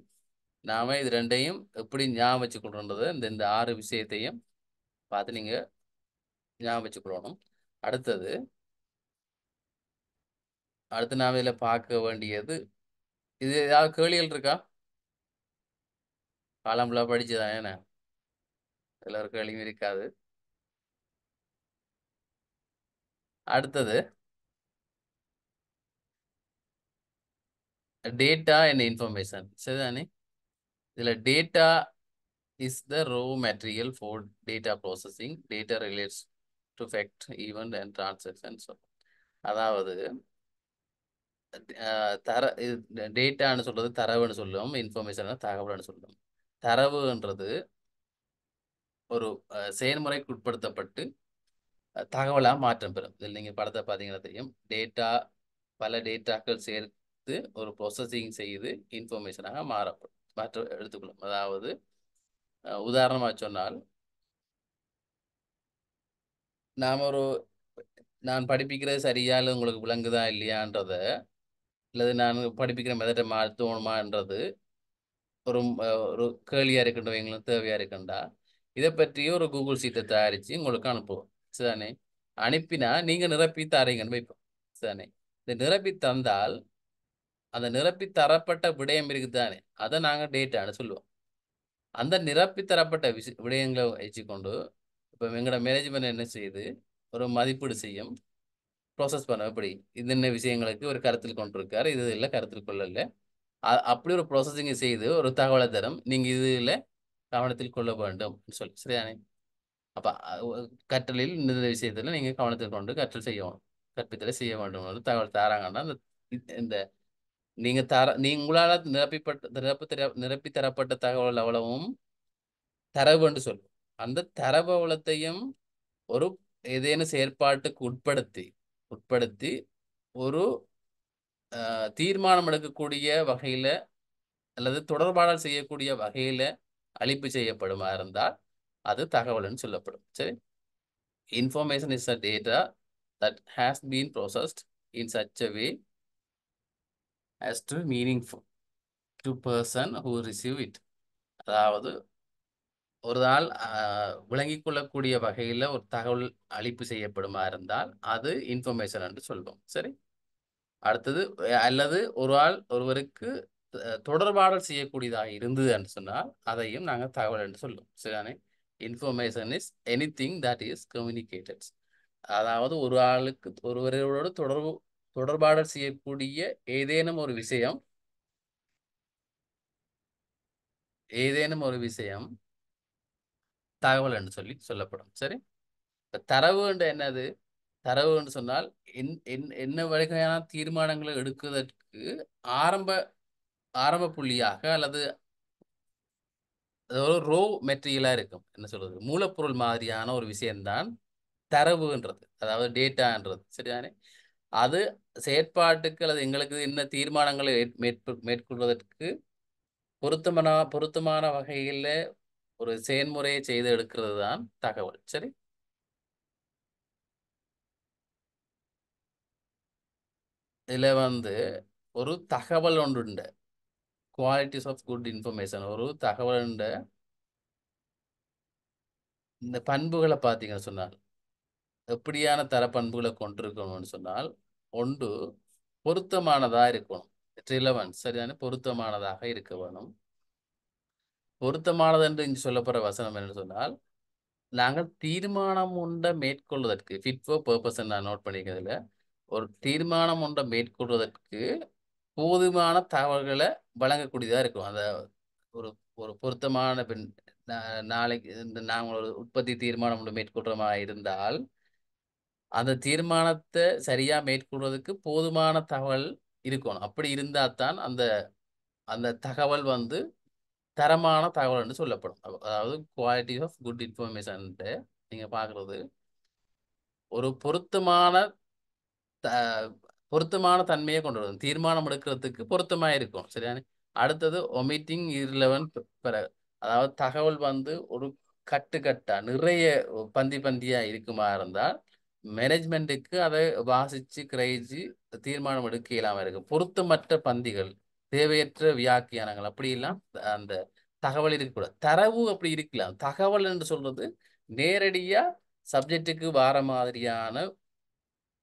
நாம் இது ரெண்டையும் எப்படி ஞாபகம் வச்சுக்கொள்றோன்றது இந்த இந்த ஆறு விஷயத்தையும் பார்த்து நீங்கள் ஞாபகம் வச்சுக்கொள்ளணும் அடுத்தது அடுத்து நாம் இதில் பார்க்க வேண்டியது இது ஏதாவது கேள்விகள் இருக்கா காலம் ஃபுல்லாக படிச்சுதான் என்ன எல்லோருக்கும் ஒரு இருக்காது அடுத்தது டேட்டா அண்ட் இன்ஃபர்மேஷன் சரிதானே இதில் data is the raw material for data processing data relates to fact event and transaction அதாவது தர டேட்டான்னு சொல்கிறது தரவுன்னு சொல்லும் இன்ஃபர்மேஷன் தகவல்னு சொல்லும் தரவுன்றது ஒரு செயல்முறைக்கு உட்படுத்தப்பட்டு தகவலாக மாற்றம் பெறும் இதில் நீங்கள் படத்தை பார்த்தீங்கன்னா தெரியும் டேட்டா பல டேட்டாக்கள் சேர்த்து ஒரு ப்ரொசஸிங் செய்து இன்ஃபர்மேஷனாக மாறப்படும் மாற்ற எடுத்துக்கொள்ளும் அதாவது உதாரணமாக சொன்னால் நாம் ஒரு நான் படிப்பிக்கிறது சரியால் உங்களுக்கு விளங்குதா இல்லையான்றத அல்லது நான் படிப்பிக்கிற மெதட்டை மாற்றணுமான்றது ஒரு ஒரு கேள்வியாக இருக்கின்ற எங்களுக்கு தேவையாக இருக்கின்றா இதை பற்றிய ஒரு கூகுள் சீட்டை தயாரித்து உங்களுக்கு அனுப்புவோம் சரிதானே அனுப்பினா நீங்கள் நிரப்பி தாரீங்கன்னு வைப்போம் சரிதானே இந்த நிரப்பி தந்தால் அந்த நிரப்பி தரப்பட்ட விடயம் இருக்குதானே அதை நாங்கள் டேட்டான்னு சொல்லுவோம் அந்த நிரப்பி தரப்பட்ட விஷ விடயங்களை வச்சுக்கொண்டு இப்போ எங்களோட மேனேஜ்மெண்ட் என்ன செய்யுது ஒரு மதிப்பீடு செய்யும் ப்ராசஸ் பண்ண எப்படி இந்த என்ன விஷயங்களுக்கு ஒரு கருத்தில் கொண்டிருக்காரு இது இல்லை கருத்தில் கொள்ளலை அப்படி ஒரு ப்ராசஸிங் செய்து ஒரு தகவலை தரும் நீங்கள் இதுல கவனத்தில் கொள்ள வேண்டும் சொல்லி சரியான அப்போ கற்றலில் இந்த விஷயத்துல நீங்கள் கவனத்தில் கொண்டு கற்றல் செய்யணும் கற்பித்தலை செய்ய வேண்டும் தகவல் தராங்கன்னா அந்த இந்த நீங்கள் தர நீங்களால் நிரப்பிப்பட்ட நிரப்பு தர நிரப்பி தரப்பட்ட தகவல் அவ்வளவும் தரவுன்னு சொல்லு அந்த தரவு ஒரு ஏதேனும் செயற்பாட்டுக்கு உட்படுத்தி உட்படுத்தி ஒரு தீர்மானம் எடுக்கக்கூடிய வகையில் அல்லது தொடர்பாடல் செய்யக்கூடிய வகையில் அழிப்பு செய்யப்படுமா இருந்தால் அது தகவல்னு சொல்லப்படும் சரி information is a data that has been processed in such a way as to full to person who receive it அதாவது ஒரு நாள் விளங்கி கொள்ளக்கூடிய வகையில் ஒரு தகவல் அழிப்பு செய்யப்படுமா இருந்தால் அது இன்ஃபர்மேஷன் என்று சொல்வோம் சரி அடுத்தது அல்லது ஒரு ஆள் ஒருவருக்கு தொடர்பாடல் செய்யக்கூடியதாக இருந்தது என்று சொன்னால் அதையும் நாங்கள் தகவல் என்று சொல்லுவோம் சரிதானே information is anything that is communicated அதாவது ஒரு ஆளுக்கு ஒருவரோடு தொடர்பு தொடர்பாடல் செய்யக்கூடிய ஏதேனும் ஒரு விஷயம் ஏதேனும் ஒரு விஷயம் தகவல் என்று சொல்லி சொல்லப்படும் சரி இப்போ தரவு என்னது தரவு என்று சொன்னால் என்ன வகையான தீர்மானங்களை எடுக்குவதற்கு ஆரம்ப ஆரம்ப புள்ளியாக அல்லது ஒரு ரோ மெட்டீரியலாக இருக்கும் என்ன சொல்றது மூலப்பொருள் மாதிரியான ஒரு விஷயம்தான் தரவுன்றது அதாவது டேட்டான்றது சரிதானே அது செயற்பாட்டுக்கு அல்லது எங்களுக்கு என்ன தீர்மானங்களை மேற்கொள்வதற்கு பொருத்தமான பொருத்தமான வகையில் ஒரு செயல்முறையை செய்து எடுக்கிறது தான் தகவல் சரி இதில் வந்து ஒரு தகவல் ஒன்றுண்டு குவாலிட்டிஸ் ஆஃப் குட் இன்ஃபர்மேஷன் ஒரு தகவல் உண்டு இந்த பண்புகளை பார்த்தீங்கன்னு சொன்னால் எப்படியான தர பண்புகளை கொண்டிருக்கணும்னு சொன்னால் ஒன்று பொருத்தமானதாக இருக்கணும் ரிலவன்ஸ் சரியான பொருத்தமானதாக இருக்க வேணும் பொருத்தமானது என்று இங்கு சொல்லப்படுற வசனம் என்னென்னு சொன்னால் நாங்கள் தீர்மானம் உண்ட மேற்கொள்வதற்கு ஃபிட் ஃபோர் பர்பஸ் நான் நோட் பண்ணிக்கிறதுல ஒரு தீர்மானம் ஒன்றை மேற்கொள்வதற்கு போதுமான தகவல்களை வழங்கக்கூடியதாக இருக்கும் அந்த ஒரு ஒரு பொருத்தமான பெண் நாளைக்கு இந்த நாங்கள் ஒரு உற்பத்தி தீர்மானம் ஒன்று மேற்கொள்றமாக இருந்தால் அந்த தீர்மானத்தை சரியாக மேற்கொள்வதற்கு போதுமான தகவல் இருக்கணும் அப்படி இருந்தால் தான் அந்த அந்த தகவல் வந்து தரமான தகவல் என்று சொல்லப்படும் அதாவது குவாலிட்டி ஆஃப் குட் இன்ஃபர்மேஷன்ட்டு நீங்கள் பார்க்குறது ஒரு பொருத்தமான பொருத்தமான தன்மையை கொண்டு வரும் தீர்மானம் எடுக்கிறதுக்கு பொருத்தமாக இருக்கும் சரியான அடுத்தது ஒமிட்டிங் இரலவன் பிறகு அதாவது தகவல் வந்து ஒரு கட்டுக்கட்டாக நிறைய பந்தி பந்தியா இருக்குமா இருந்தால் மேனேஜ்மெண்ட்டுக்கு அதை வாசிச்சு கிரகிச்சு தீர்மானம் எடுக்க இல்லாம இருக்கு பொருத்தமற்ற பந்திகள் தேவையற்ற வியாக்கியானங்கள் எல்லாம் அந்த தகவல் இருக்கக்கூடாது தரவு அப்படி இருக்கலாம் தகவல் என்று சொல்றது நேரடியா சப்ஜெக்டுக்கு வார மாதிரியான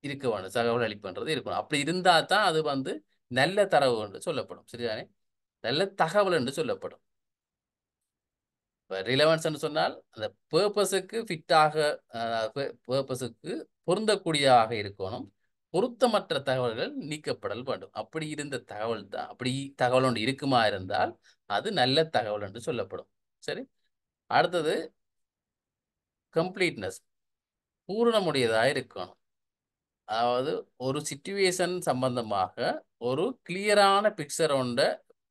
இருக்க வேண்டும் தகவல் அளிப்புன்றது இருக்கணும் அப்படி இருந்தால் தான் அது வந்து நல்ல தரவு என்று சொல்லப்படும் சரிதானே நல்ல தகவல் என்று சொல்லப்படும் இப்போ ரிலவன்ஸ் என்று சொன்னால் அந்த பர்பஸுக்கு ஃபிட்டாக பர்பஸுக்கு பொருந்தக்கூடியதாக இருக்கணும் பொருத்தமற்ற தகவல்கள் நீக்கப்படல் வேண்டும் அப்படி இருந்த தகவல் தான் அப்படி தகவல் ஒன்று இருக்குமா இருந்தால் அது நல்ல தகவல் என்று சொல்லப்படும் சரி அடுத்தது கம்ப்ளீட்னஸ் பூரணமுடையதாக இருக்கணும் அதாவது ஒரு சிச்சுவேஷன் சம்பந்தமாக ஒரு கிளியரான பிக்சர் ஒன்றை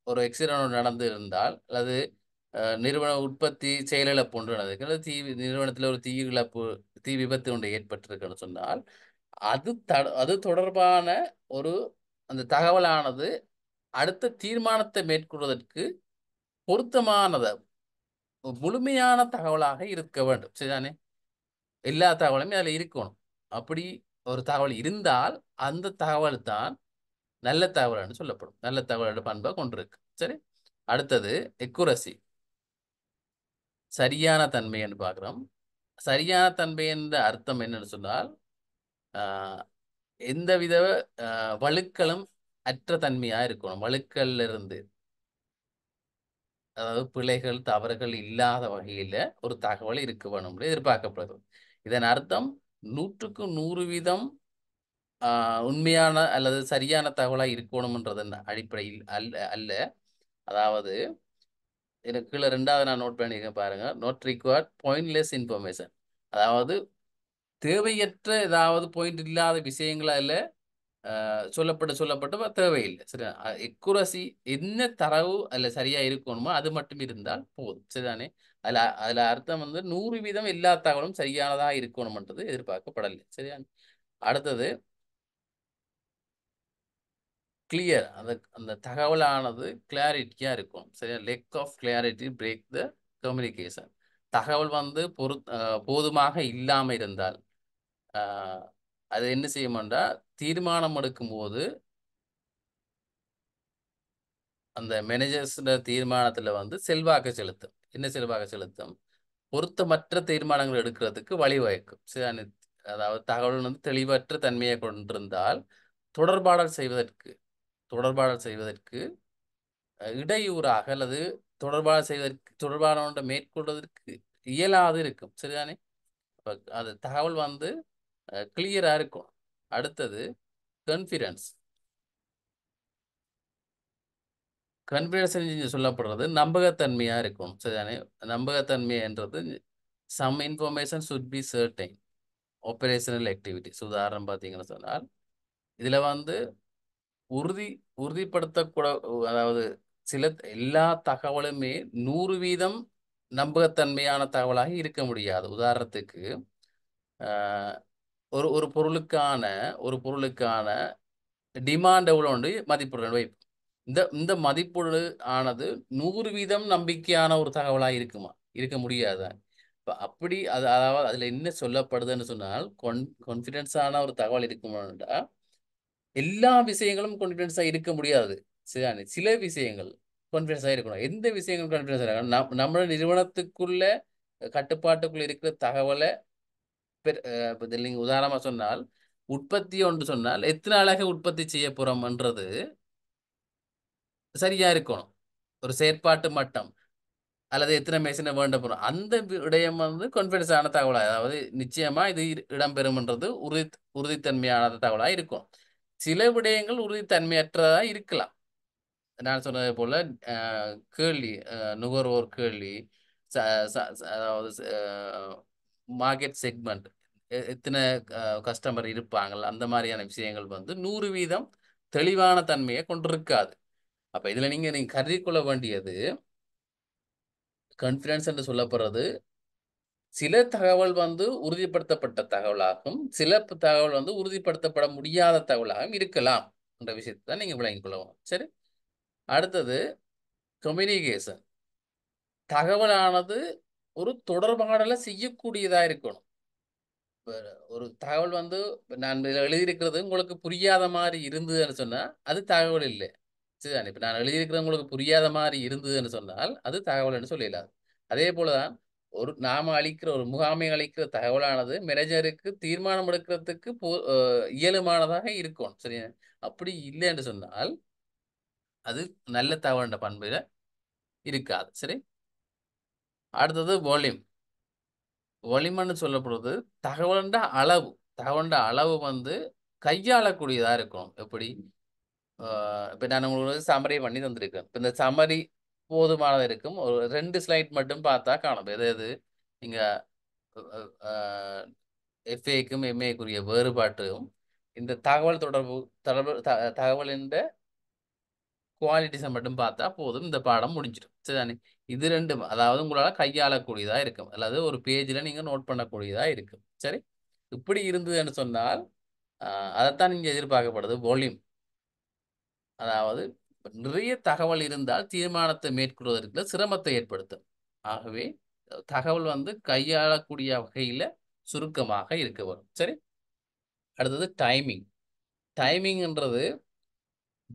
ஒரு எக்ஸிடென்ட் நடந்து இருந்தால் அல்லது நிறுவன உற்பத்தி செயலிழப்பு ஒன்று நடந்திருக்கு தீ நிறுவனத்தில் ஒரு தீ இழப்பு தீ விபத்து ஒன்று ஏற்பட்டிருக்குன்னு சொன்னால் அது த அது தொடர்பான ஒரு அந்த தகவலானது அடுத்த தீர்மானத்தை மேற்கொள்வதற்கு பொருத்தமானதை முழுமையான தகவலாக இருக்க வேண்டும் சரிதானே எல்லா தகவலுமே அதில் இருக்கணும் அப்படி ஒரு தகவல் இருந்தால் அந்த தகவல் தான் நல்ல தகவல்னு சொல்லப்படும் நல்ல தகவலோட பண்பை கொண்டிருக்கு சரி அடுத்தது எக்குரசி சரியான தன்மை என்று பார்க்குறோம் சரியான தன்மை என்ற அர்த்தம் என்னன்னு சொன்னால் எந்த வித வழுக்களும் அற்ற தன்மையாக இருக்கணும் வழுக்கள்ல இருந்து அதாவது பிழைகள் தவறுகள் இல்லாத வகையில் ஒரு தகவல் இருக்க வேணும் எதிர்பார்க்கப்படுது இதன் அர்த்தம் நூற்றுக்கு நூறு வீதம் உண்மையான அல்லது சரியான தகவலாக இருக்கணுமன்றதன் அடிப்படையில் அல்ல அல்ல அதாவது எனக்கு கீழே ரெண்டாவது நான் நோட் பண்ணியிருக்கேன் பாருங்கள் நோட் ரிக்வயர்ட் பாயிண்ட்லெஸ் இன்ஃபர்மேஷன் அதாவது தேவையற்ற ஏதாவது பாயிண்ட் இல்லாத இல்லை சொல்லப்பட்டு சொல்லப்பட்டு தேவையில்லை சரி எக்குரசி என்ன தரவு அல்ல சரியாக இருக்கணுமோ அது மட்டும் இருந்தால் போதும் சரிதானே அதில் அதில் அர்த்தம் வந்து நூறு வீதம் எல்லா தகவலும் சரியானதாக இருக்கணும்ன்றது எதிர்பார்க்கப்படலை சரியா அடுத்தது கிளியர் அந்த அந்த தகவலானது கிளாரிட்டியாக இருக்கும் சரியா lack of clarity break the communication தகவல் வந்து பொரு போதுமாக இல்லாமல் இருந்தால் அது என்ன செய்யும்னா தீர்மானம் எடுக்கும்போது அந்த மேனேஜர்ஸ் தீர்மானத்தில் வந்து செல்வாக்கு செலுத்தும் என்ன செலவாக செலுத்தும் பொருத்தமற்ற தீர்மானங்கள் எடுக்கிறதுக்கு வழிவகுக்கும் அதாவது தகவல் வந்து தெளிவற்ற தன்மையை கொண்டிருந்தால் தொடர்பாடல் செய்வதற்கு தொடர்பாடல் செய்வதற்கு இடையூறாக அல்லது தொடர்பாடல் செய்வதற்கு தொடர்பான ஒன்றை மேற்கொள்வதற்கு இயலாது இருக்கும் சரிதானே அது தகவல் வந்து கிளியராக இருக்கும் அடுத்தது கன்ஃபிடன்ஸ் கன்ஃபிடன்ஸ் இன்ஜின் சொல்லப்படுறது நம்பகத்தன்மையாக இருக்கும் சரிதானே நம்பகத்தன்மை என்றது some information should be certain operational activities உதாரணம் பார்த்தீங்கன்னு சொன்னால் இதில் வந்து உறுதி உறுதிப்படுத்தக்கூட அதாவது சில எல்லா தகவலுமே நூறு வீதம் நம்பகத்தன்மையான தகவலாக இருக்க முடியாது உதாரணத்துக்கு ஒரு ஒரு பொருளுக்கான ஒரு பொருளுக்கான டிமாண்ட் எவ்வளோண்டு மதிப்பு வைப்பு இந்த இந்த மதிப்பீடு ஆனது நூறு வீதம் நம்பிக்கையான ஒரு தகவலாக இருக்குமா இருக்க முடியாதான் இப்போ அப்படி அது அதாவது அதில் என்ன சொல்லப்படுதுன்னு சொன்னால் கொன் கான்ஃபிடென்ஸான ஒரு தகவல் இருக்குமாண்டா எல்லா விஷயங்களும் கான்ஃபிடென்ஸாக இருக்க முடியாது சரி சில விஷயங்கள் கான்ஃபிடென்ஸாக இருக்கணும் எந்த விஷயங்களும் கான்ஃபிடென்ஸாக இருக்கணும் நம் நம்ம நிறுவனத்துக்குள்ள கட்டுப்பாட்டுக்குள்ள இருக்கிற தகவலை பெர் நீங்கள் உதாரணமாக சொன்னால் உற்பத்தி ஒன்று சொன்னால் எத்தனை அழகாக உற்பத்தி செய்ய போகிறோம்ன்றது சரியாக இருக்கணும் ஒரு செயற்பாட்டு மட்டம் அல்லது எத்தனை மேசினை வேண்ட போகிறோம் அந்த விடயம் வந்து ஆன தகவலாக அதாவது நிச்சயமாக இது இடம்பெறும்ன்றது உறுதி உறுதித்தன்மையான தகவலாக இருக்கும் சில விடயங்கள் உறுதித்தன்மையற்றதாக இருக்கலாம் நான் சொன்னது போல் கேள்வி நுகர்வோர் கேள்வி அதாவது மார்க்கெட் செக்மெண்ட் எத்தனை கஸ்டமர் இருப்பாங்கள் அந்த மாதிரியான விஷயங்கள் வந்து நூறு வீதம் தெளிவான தன்மையை கொண்டிருக்காது அப்போ இதுல நீங்க நீங்க கருதி கொள்ள வேண்டியது கான்ஃபிடன்ஸ் என்று சொல்லப்படுறது சில தகவல் வந்து உறுதிப்படுத்தப்பட்ட தகவலாகவும் சில தகவல் வந்து உறுதிப்படுத்தப்பட முடியாத தகவலாகவும் இருக்கலாம் என்ற விஷயத்தை தான் நீங்க விளங்கிக் கொள்ளவும் சரி அடுத்தது கம்யூனிகேஷன் தகவலானது ஒரு தொடர்பாடலை செய்யக்கூடியதாக இருக்கணும் ஒரு தகவல் வந்து நான் எழுதியிருக்கிறது உங்களுக்கு புரியாத மாதிரி இருந்ததுன்னு சொன்னால் அது தகவல் இல்லை சரிதான் இப்போ நான் எழுதியிருக்கிறவங்களுக்கு புரியாத மாதிரி இருந்ததுன்னு சொன்னால் அது தகவல்னு சொல்லிடலாம் அதே போலதான் ஒரு நாம அளிக்கிற ஒரு முகாமை அளிக்கிற தகவலானது மேனேஜருக்கு தீர்மானம் எடுக்கிறதுக்கு இயலுமானதாக இருக்கும் சரியா அப்படி இல்லைன்னு சொன்னால் அது நல்ல தகவல்ன்ற பண்புல இருக்காது சரி அடுத்தது வால்யூம் வலிமன்னு சொல்லப்படுறது தகவல்ன்ற அளவு தகவல்ன்ற அளவு வந்து கையாளக்கூடியதாக இருக்கணும் எப்படி இப்போ நான் உங்களுக்கு சமரி பண்ணி தந்திருக்கேன் இப்போ இந்த சமரி போதுமானது இருக்கும் ஒரு ரெண்டு ஸ்லைட் மட்டும் பார்த்தா காணும் எது எது நீங்கள் எஃப்ஏக்கும் எம்ஏக்குரிய வேறுபாட்டும் இந்த தகவல் தொடர்பு தொடர்பு தகவலின் குவாலிட்டிஸை மட்டும் பார்த்தா போதும் இந்த பாடம் முடிஞ்சிடும் சரிதானே இது ரெண்டும் அதாவது உங்களால் கையாளக்கூடியதாக இருக்கும் அல்லது ஒரு பேஜில் நீங்கள் நோட் பண்ணக்கூடியதாக இருக்கும் சரி இப்படி இருந்ததுன்னு சொன்னால் அதைத்தான் நீங்கள் எதிர்பார்க்கப்படுது வால்யூம் அதாவது நிறைய தகவல் இருந்தால் தீர்மானத்தை மேற்கொள்வதற்குள்ள சிரமத்தை ஏற்படுத்தும் ஆகவே தகவல் வந்து கையாளக்கூடிய வகையில் சுருக்கமாக இருக்க வரும் சரி அடுத்தது டைமிங் டைமிங்ன்றது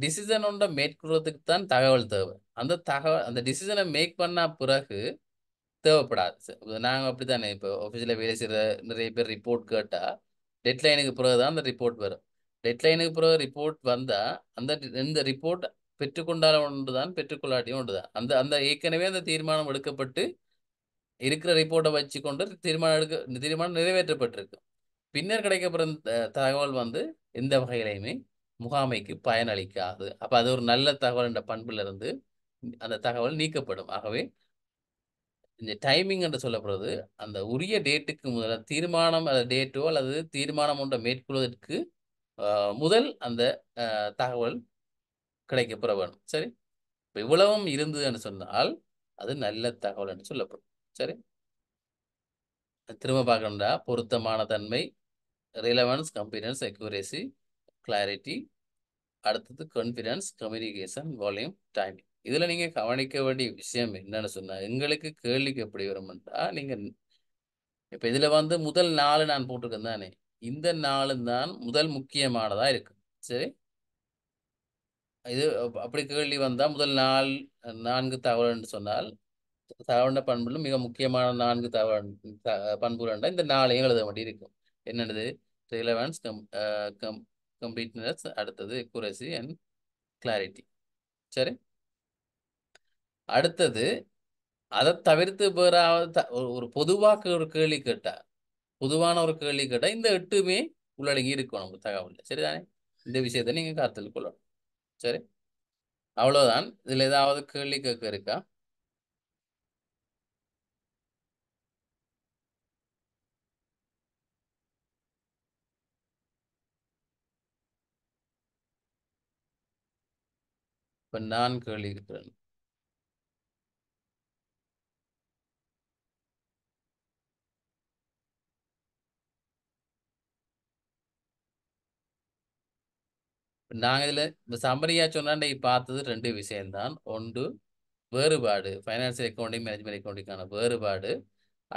டிசிஷன் ஒன்றை மேற்கொள்வதுக்கு தான் தகவல் தேவை அந்த தகவல் அந்த டிசிஷனை மேக் பண்ண பிறகு தேவைப்படாது நாங்கள் அப்படி தானே இப்போ ஆஃபீஸில் வேலை செய்கிற நிறைய பேர் ரிப்போர்ட் கேட்டால் டெட்லைனுக்கு பிறகு தான் அந்த ரிப்போர்ட் வரும் டெட்லைனுக்கு பிறகு ரிப்போர்ட் வந்தால் அந்த இந்த ரிப்போர்ட் பெற்றுக்கொண்டாலும் ஒன்றுதான் பெற்றுக்கொள்ளாட்டியும் ஒன்றுதான் அந்த அந்த ஏற்கனவே அந்த தீர்மானம் எடுக்கப்பட்டு இருக்கிற ரிப்போர்ட்டை வச்சுக்கொண்டு தீர்மானம் எடுக்க தீர்மானம் நிறைவேற்றப்பட்டிருக்கு பின்னர் கிடைக்கப்படும் தகவல் வந்து எந்த வகையிலையுமே முகாமைக்கு பயனளிக்காது அப்போ அது ஒரு நல்ல தகவல் என்ற பண்பிலிருந்து அந்த தகவல் நீக்கப்படும் ஆகவே இந்த டைமிங் என்று சொல்லப்படுறது அந்த உரிய டேட்டுக்கு முதல்ல தீர்மானம் அல்லது டேட்டோ அல்லது தீர்மானம் ஒன்றை மேற்கொள்வதற்கு முதல் அந்த தகவல் கிடைக்கப்பெற வேணும் சரி இப்போ இவ்வளவும் இருந்ததுன்னு சொன்னால் அது நல்ல தகவல் என்று சொல்லப்படும் சரி திரும்ப பார்க்கணும்டா பொருத்தமான தன்மை ரிலவன்ஸ் கம்பீனன்ஸ் அக்யூரேசி கிளாரிட்டி அடுத்தது கான்ஃபிடன்ஸ் கம்யூனிகேஷன் வால்யூம் டைமிங் இதில் நீங்கள் கவனிக்க வேண்டிய விஷயம் என்னன்னு சொன்னால் எங்களுக்கு கேள்விக்கு எப்படி வரும்ன்றா நீங்கள் இப்போ இதில் வந்து முதல் நாலு நான் போட்டிருக்கேன் தானே இந்த நாளும் தான் முதல் முக்கியமானதாக இருக்குது சரி இது அப்படி கேள்வி வந்தால் முதல் நாள் நான்கு என்று சொன்னால் தகவல பண்புகளும் மிக முக்கியமான நான்கு தகவல் பண்புகள் இந்த நாளையும் எழுத வேண்டி இருக்கும் என்னது ரிலவன்ஸ் கம் கம் கம்ப்ளீட்னஸ் அடுத்தது குரசி அண்ட் கிளாரிட்டி சரி அடுத்தது அதை தவிர்த்து வேறாவது ஒரு பொதுவாக ஒரு கேள்வி கேட்டால் பொதுவான ஒரு கேள்வி கேட்டால் இந்த எட்டுமே உள்ளடங்கி இருக்கும் நம்ம தகவல் சரிதானே இந்த விஷயத்த நீங்கள் கருத்தில் கொள்ளணும் சரி அவ்வளோதான் இதில் ஏதாவது கேள்வி கேட்க இருக்கா இப்போ நான் கேள்வி இருக்கிறேன் நாங்கள் இதில் சம்மரியாக சொன்னாண்டை பார்த்தது ரெண்டு விஷயம்தான் ஒன்று வேறுபாடு ஃபைனான்சியல் அக்கௌண்டிங் மேனேஜ்மெண்ட் அக்கௌண்டிங்கான வேறுபாடு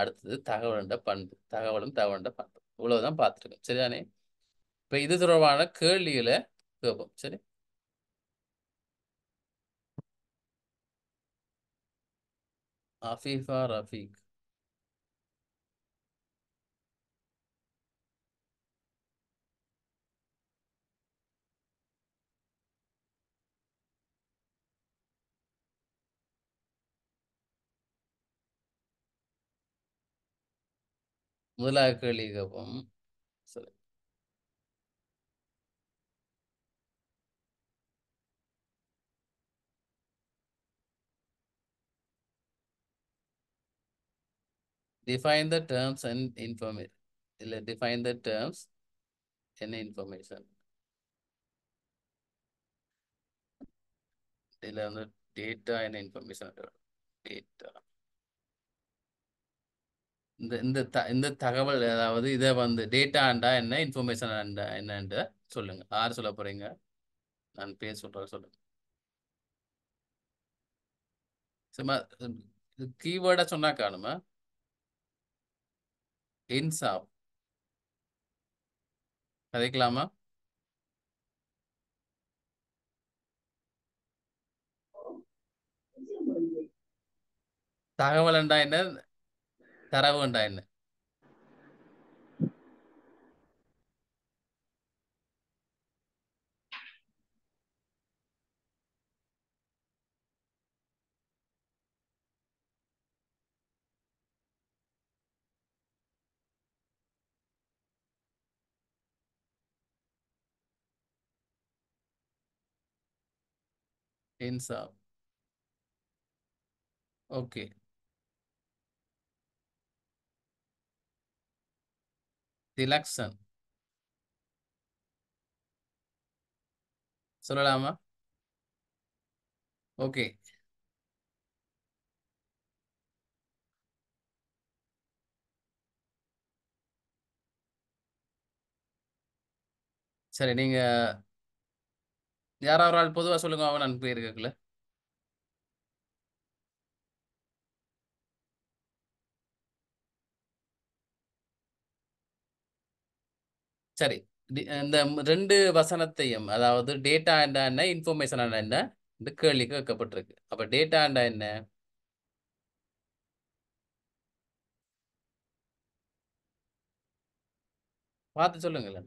அடுத்தது தகவலண்ட பண்பு தகவலும் தகவலண்ட பண்பு இவ்வளவுதான் பார்த்துருக்கோம் சரிதானே இப்போ இது தொடர்பான கேள்விகளை கேட்போம் சரி ஆஃபீஃபா Rafiq முதலாக்களிகவும் define the terms and information. Define the terms and information. Data and information. Data. இந்த இந்த த இந்த தகவல் அதாவது இதை வந்து டேட்டாண்டா என்ன இன்ஃபர்மேஷன் என்னன்ட்டு சொல்லுங்க யார் சொல்ல போறீங்க நான் பேர் சொல்கிறேன் சொல்லுங்க சும்மா சொன்னா காணுமா இன்சாப் கதைக்கலாமா தகவல் என்ன തറവ് ഉണ്ടായിരുന്നു Inside. Okay. selection சொல்லலாமா ஓகே சரி நீங்க யாராவது ஆள் பொதுவாக சொல்லுங்க அவன் அனுப்பியிருக்கல சரி இந்த ரெண்டு வசனத்தையும் அதாவது டேட்டா என்ன என்ன இன்ஃபர்மேஷன் என்ன இந்த கேள்வி கேட்கப்பட்டிருக்கு அப்ப டேட்டா என்ன என்ன பார்த்து சொல்லுங்கள்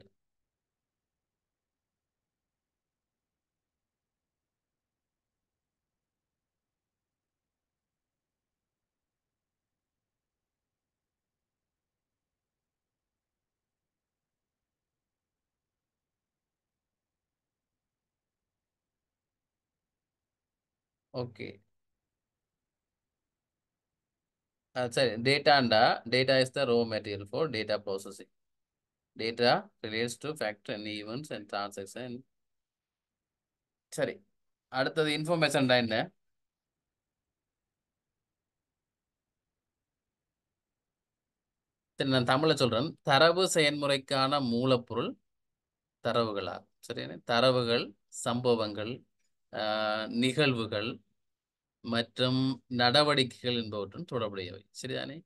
ஓகே சரி data and data is the raw material for data processing. Data relates to fact and events and transaction. சரி அடுத்தது இன்ஃபர்மேஷன்டா என்ன சரி நான் தமிழை சொல்கிறேன் தரவு செயல்முறைக்கான மூலப்பொருள் தரவுகளாகும் சரியான தரவுகள் சம்பவங்கள் நிகழ்வுகள் மற்றும் நடவடிக்கைகள் என்பவற்றும் தொடர்புடையவை சரிதானே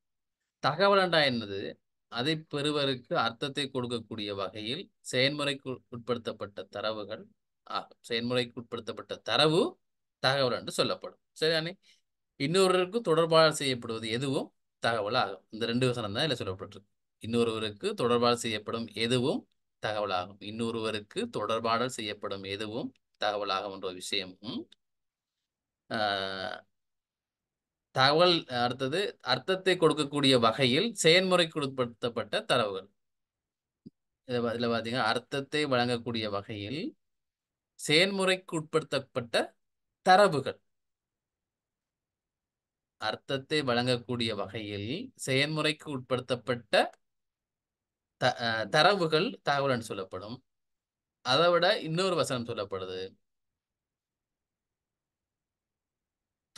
தகவலண்டா என்பது அதை பெறுவருக்கு அர்த்தத்தை கொடுக்கக்கூடிய வகையில் செயல்முறைக்கு உட்படுத்தப்பட்ட தரவுகள் ஆகும் செயல்முறைக்கு உட்படுத்தப்பட்ட தரவு தகவல் என்று சொல்லப்படும் சரிதானே இன்னொருவருக்கு தொடர்பாக செய்யப்படுவது எதுவும் தகவல் ஆகும் இந்த ரெண்டு வசனம் தான் இதில் சொல்லப்பட்டிருக்கு இன்னொருவருக்கு தொடர்பாடல் செய்யப்படும் எதுவும் தகவலாகும் இன்னொருவருக்கு தொடர்பாடல் செய்யப்படும் எதுவும் தகவலாக என்ற விஷயமும் தகவல் அடுத்தது அர்த்தத்தை கொடுக்கக்கூடிய வகையில் செயல்முறைக்கு உட்படுத்தப்பட்ட தரவுகள் இதில் பார்த்தீங்கன்னா அர்த்தத்தை வழங்கக்கூடிய வகையில் செயல்முறைக்கு உட்படுத்தப்பட்ட தரவுகள் அர்த்தத்தை வழங்கக்கூடிய வகையில் செயல்முறைக்கு உட்படுத்தப்பட்ட த தரவுகள் தகவல் சொல்லப்படும் அதை விட இன்னொரு வசனம் சொல்லப்படுது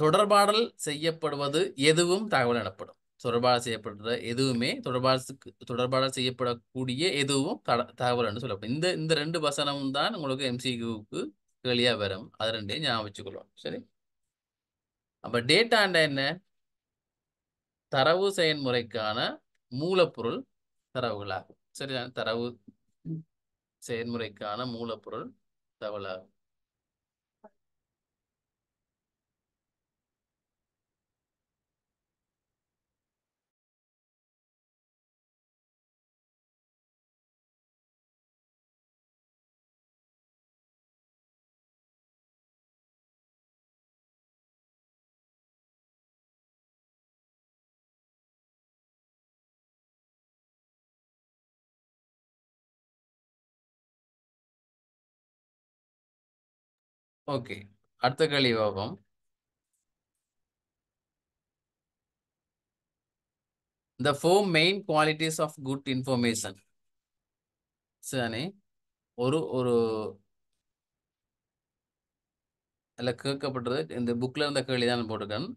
தொடர்பாடல் செய்யப்படுவது எதுவும் தகவல் எனப்படும் தொடர்பாடல் செய்யப்படுற எதுவுமே தொடர்பாடலுக்கு தொடர்பாடல் செய்யப்படக்கூடிய எதுவும் தகவல் என்று சொல்லப்படும் இந்த இந்த ரெண்டு வசனமும் தான் உங்களுக்கு எம்சிக்யூக்கு கேளியா வரும் அது ரெண்டையும் ஞாபகம் வச்சுக்கொள்ளும் சரி அப்போ டேட்டாண்ட என்ன தரவு செயன்முறைக்கான மூலப்பொருள் தரவுகளாகும் சரிதான் தரவு செயல்முறைக்கான மூலப்பொருள் தவளாகும் ஓகே அடுத்த கேள்வி பார்ப்போம் the four main qualities of good information சரி ஒரு ஒரு அதில் கேட்கப்படுறது இந்த புக்கில் இருந்த கேள்வி தான் போட்டிருக்கேன்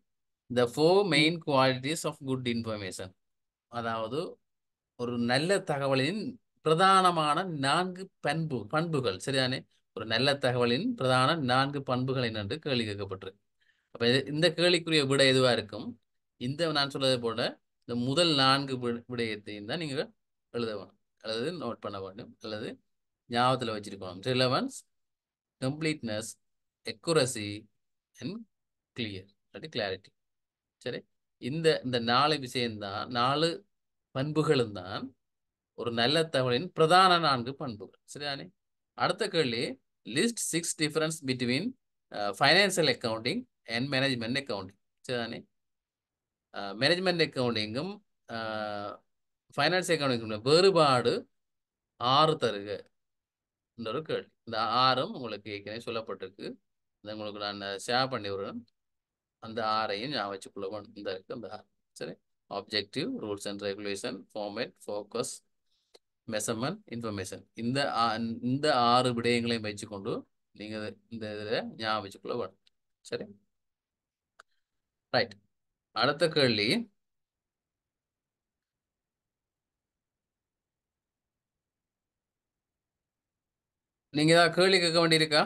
the four main qualities of good information அதாவது ஒரு நல்ல தகவலின் பிரதானமான நான்கு பண்பு பண்புகள் சரிதானே ஒரு நல்ல தகவலின் பிரதான நான்கு பண்புகள் என்னென்று கேள்வி கேட்கப்பட்டிருக்கு அப்போ இந்த கேள்விக்குரிய விட எதுவாக இருக்கும் இந்த நான் சொல்றது போல இந்த முதல் நான்கு விடயத்தையும் தான் நீங்கள் எழுத வேணும் அல்லது நோட் பண்ண வேண்டும் அல்லது ஞாபகத்தில் வச்சிருக்கணும் relevance completeness accuracy and clear clarity சரி இந்த இந்த நாலு விஷயம்தான் நாலு பண்புகளும் தான் ஒரு நல்ல தகவலின் பிரதான நான்கு பண்புகள் சரிதானே அடுத்த கேள்வி list six difference between financial accounting and management accounting சரிதானே மேனேஜ்மெண்ட் அக்கௌண்டிங்கும் ஃபைனான்ஸ் அக்கௌண்டிங்கும் வேறுபாடு ஆறு தருக ஒரு கேள்வி இந்த ஆறும் உங்களுக்கு ஏற்கனவே சொல்லப்பட்டிருக்கு இந்த உங்களுக்கு நான் ஷேர் uh, பண்ணி விடுறேன் அந்த ஆறையும் ஞாபகம் வச்சுக்கொள்ள இந்த இருக்குது அந்த ஆறு சரி objective rules and regulation format focus measurement information இந்த இந்த ஆறு விடயங்களையும் வச்சுக்கொண்டு நீங்கள் இந்த இதில் ஞாபகம் வச்சுக்கொள்ள வேணும் சரி ரைட் அடுத்த கேள்வி நீங்க ஏதாவது கேள்வி கேட்க வேண்டியிருக்கா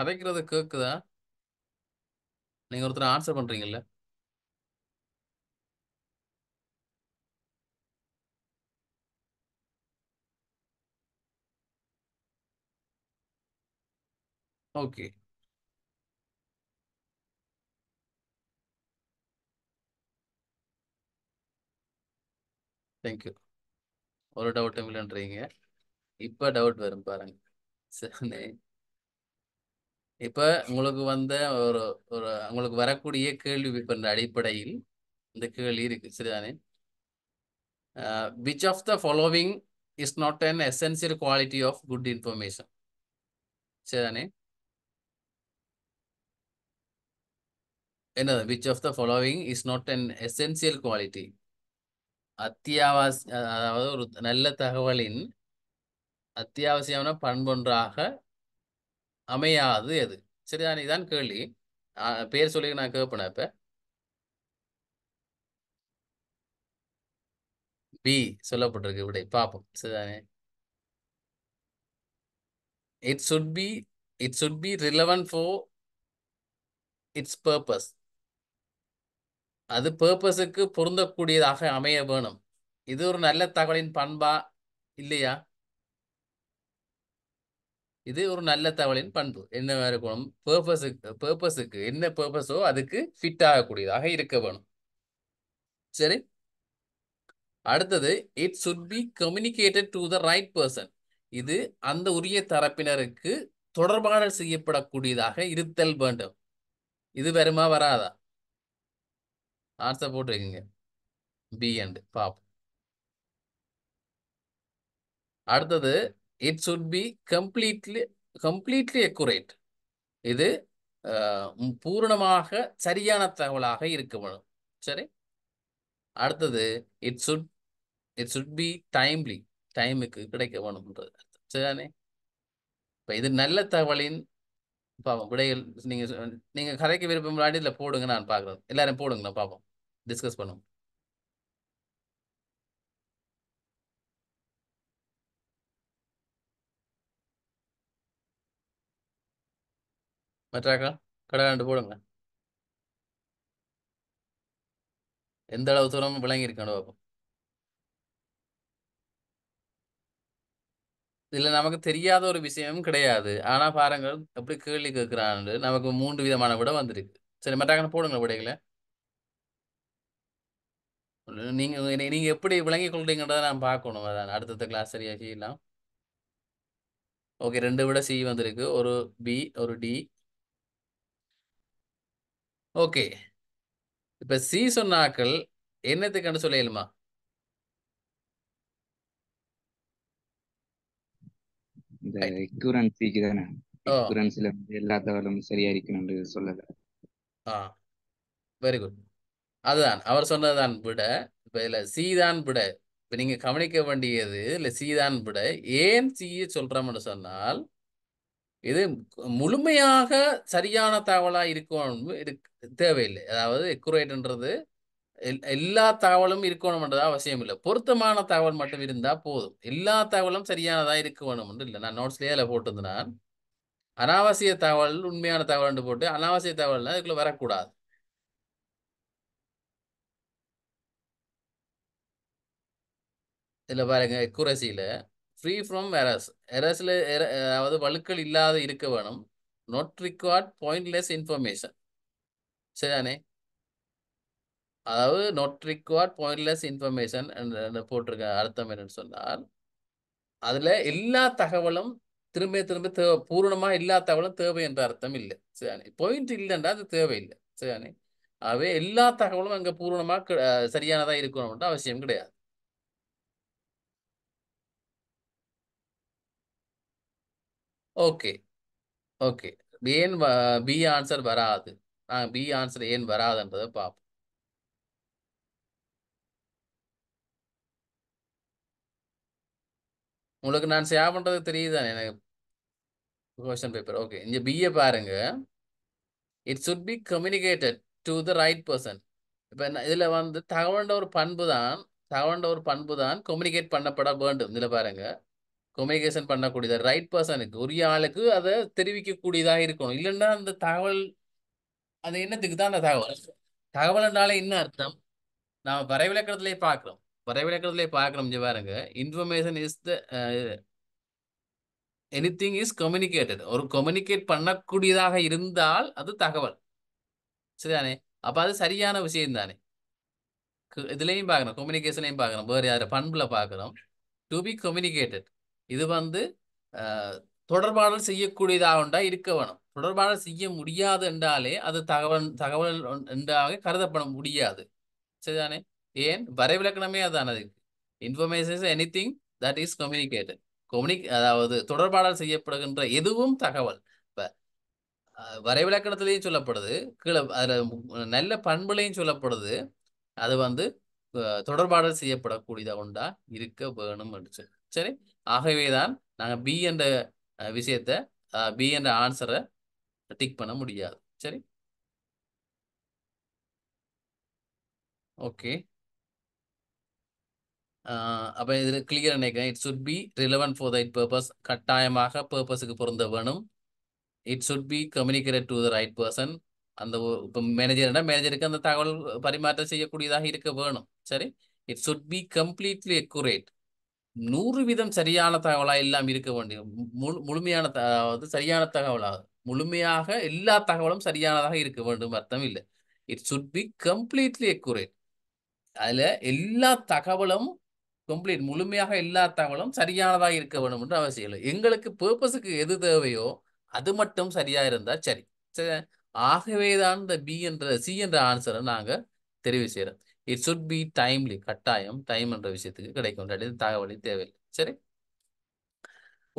கதைக்கிறது கேக்குதா நீங்க ஒருத்தர் ஆன்சர் பண்றீங்கல்ல ஓகே தேங்க்யூ ஒரு டவுட் இல்லைன்றீங்க இப்போ டவுட் வரும் பாருங்க சரி இப்போ உங்களுக்கு வந்த ஒரு ஒரு உங்களுக்கு வரக்கூடிய கேள்வி பண்ணுற அடிப்படையில் இந்த கேள்வி இருக்கு சரிதானே which of the following is not an essential quality of good information சரிதானே என்னது which of the following is not an essential quality அத்தியாவசிய அதாவது ஒரு நல்ல தகவலின் அத்தியாவசியமான பண்பொன்றாக அமையாது எது சரிதான் நான் இதான் கேள்வி பேர் சொல்லி நான் கேட்பேன் இப்போ பி சொல்லப்பட்டிருக்கு இப்படி பார்ப்போம் சரிதானே it should be it should be relevant for its purpose அது பர்பஸுக்கு பொருந்தக்கூடியதாக அமைய வேணும் இது ஒரு நல்ல தகவலின் பண்பா இல்லையா இது ஒரு நல்ல தகவலின் பண்பு என்ன இருக்கணும் பர்பஸுக்கு பர்பஸுக்கு என்ன பர்பஸோ அதுக்கு ஃபிட் ஆகக்கூடியதாக இருக்க வேணும் சரி அடுத்தது it should be communicated to the right person இது அந்த உரிய தரப்பினருக்கு தொடர்பாடல் செய்யப்படக்கூடியதாக இருத்தல் வேண்டும் இது வருமா வராதா ஆன்சர் போட்டுருக்கீங்க பி அண்ட் பாப் அடுத்தது it should be completely completely accurate இது பூரணமாக சரியான தகவலாக இருக்க வேணும் சரி அடுத்தது it should it should be timely டைமுக்கு கிடைக்க வேணும்ன்றது சரிதானே இப்போ இது நல்ல தகவலின் பாப்போம் விடைகள் நீங்கள் நீங்கள் கதைக்கு விருப்பம் இல்லை போடுங்க நான் பார்க்குறேன் எல்லாரும் போடுங்க நான் பார்ப்போம் டிஸ்கஸ் பண்ணுவோம் மற்றாக்கா கடை போடுங்க எந்த அளவு தூரம் விளங்கி இருக்கணும் பார்ப்போம் இதில் நமக்கு தெரியாத ஒரு விஷயமும் கிடையாது ஆனால் பாருங்கள் எப்படி கேள்வி கேட்குறான்னு நமக்கு மூன்று விதமான விட வந்திருக்கு சரி மற்றாக்கன போடுங்க விடைகளை நீங்க நீங்க எப்படி விளங்கிக் கொள்றீங்கன்றத நான் பார்க்கணும் அதான் அடுத்தடுத்த கிளாஸ் சரியா செய்யலாம் ஓகே ரெண்டு விட சி வந்திருக்கு ஒரு பி ஒரு டி ஓகே இப்ப சி சொன்னாக்கள் என்னத்துக்கான சொல்லிடலுமா தானே சரியா இருக்கணும்னு சொல்லல வெரி குட் அதுதான் அவர் சொன்னதுதான் விட இப்போ இதில் சீதான் விட இப்போ நீங்கள் கவனிக்க வேண்டியது இல்லை சீதான் விட ஏன் சீயை சொல்கிறோம்னு சொன்னால் இது முழுமையாக சரியான தகவலாக இருக்கணும் தேவையில்லை அதாவது எக்குரேட்ன்றது எல்லா தகவலும் இருக்கணும்ன்றது அவசியம் இல்லை பொருத்தமான தகவல் மட்டும் இருந்தால் போதும் எல்லா தகவலும் சரியானதாக இருக்கணும்னு இல்லை நான் நோட்ஸ்லேயே அதில் போட்டிருந்தேன் அனாவசிய தகவல் உண்மையான தகவல் போட்டு அனாவசிய தகவல்னா அதுக்குள்ள வரக்கூடாது இதில் பாருங்க எக்குரசியில் ஃப்ரீ ஃப்ரம் எரஸ் எரஸில் அதாவது வழுக்கள் இல்லாத இருக்க வேணும் நாட் ரிக்வார்ட் பாயிண்ட்லெஸ் இன்ஃபர்மேஷன் சரிதானே அதாவது நாட் required பாயிண்ட்லெஸ் இன்ஃபர்மேஷன் போட்டிருக்க அர்த்தம் என்னன்னு சொன்னால் அதில் எல்லா தகவலும் திரும்ப திரும்ப தேவை பூரணமாக எல்லா தகவலும் தேவை என்ற அர்த்தம் இல்லை சரிதானே பாயிண்ட் இல்லைன்றா அது தேவையில்லை சரிதானே ஆகவே எல்லா தகவலும் அங்கே பூரணமாக சரியானதாக இருக்கணும்ன்ற அவசியம் கிடையாது ஓகே ஓகே ஏன் பி ஆன்சர் வராது நாங்கள் பி ஆன்சர் ஏன் வராதுன்றதை பார்ப்போம் உங்களுக்கு நான் ஷேர் பண்ணுறது தெரியுதானே எனக்கு கொஸ்டின் பேப்பர் ஓகே இங்கே பிஏ பாருங்க it should be communicated to the right person இப்போ என்ன இதில் வந்து தகவண்ட ஒரு பண்பு தான் தகவண்ட ஒரு பண்பு தான் கம்யூனிகேட் பண்ணப்பட வேண்டும் இதில் பாருங்கள் கம்யூனிகேஷன் பண்ணக்கூடியது ரைட் பர்சனுக்கு உரிய ஆளுக்கு அதை தெரிவிக்கக்கூடியதாக இருக்கணும் இல்லைன்னா அந்த தகவல் அது என்னத்துக்கு தான் அந்த தகவல் தகவல்னால என்ன அர்த்தம் நாம் வரைவிலக்கணத்திலே பார்க்குறோம் வரைவிலக்கணத்திலே பார்க்குறோம் பாருங்க information is the anything is communicated ஒரு கம்யூனிகேட் பண்ணக்கூடியதாக இருந்தால் அது தகவல் சரிதானே அப்போ அது சரியான விஷயம் தானே இதுலேயும் பார்க்குறோம் கம்யூனிகேஷன்லையும் பார்க்குறோம் வேறு யார் பண்பில் பார்க்குறோம் டு பி கம்யூனிகேட்டட் இது வந்து தொடர்பாடல் செய்யக்கூடியதாக உண்டா இருக்க வேணும் தொடர்பாடல் செய்ய முடியாது என்றாலே அது தகவல் தகவல் என்றாக கருதப்பட முடியாது சரிதானே ஏன் வரைவிலக்கணமே அதானது information is anything that is communicated கம்யூனிக் அதாவது தொடர்பாடல் செய்யப்படுகின்ற எதுவும் தகவல் இப்போ வரைவிலக்கணத்திலையும் சொல்லப்படுது கீழே அதில் நல்ல பண்புலையும் சொல்லப்படுது அது வந்து தொடர்பாடல் செய்யப்படக்கூடியதாக உண்டா இருக்க வேணும் சொல்லி சரி ஆகவே தான் நாங்கள் பி என்ற விஷயத்த பி என்ற ஆன்சரை டிக் பண்ண முடியாது சரி ஓகே அப்போ இதில் கிளியர் நினைக்கிறேன் it should be relevant for that purpose கட்டாயமாக பர்பஸுக்கு பொருந்த வேணும் it should be communicate to the right person அந்த இப்போ மேனேஜர்னா மேனேஜருக்கு அந்த தகவல் பரிமாற்றம் செய்யக்கூடியதாக இருக்க வேணும் சரி it should be completely accurate நூறு விதம் சரியான தகவலாக எல்லாம் இருக்க வேண்டிய முழு முழுமையான த வந்து சரியான தகவலாக முழுமையாக எல்லா தகவலும் சரியானதாக இருக்க வேண்டும் அர்த்தம் இல்லை it should be completely accurate அதில் எல்லா தகவலும் கம்ப்ளீட் முழுமையாக எல்லா தகவலும் சரியானதாக இருக்க வேண்டும் என்று அவசியம் இல்லை எங்களுக்கு பர்பஸுக்கு எது தேவையோ அது மட்டும் சரியாக இருந்தால் சரி ஆகவே தான் இந்த பி என்ற சி என்ற ஆன்சரை நாங்கள் தெரிவு செய்கிறோம் இட் சுட் பி டைம்லி கட்டாயம் டைம் என்ற விஷயத்துக்கு கிடைக்கும் இல்லாட்டி தகவலை தேவையில்லை சரி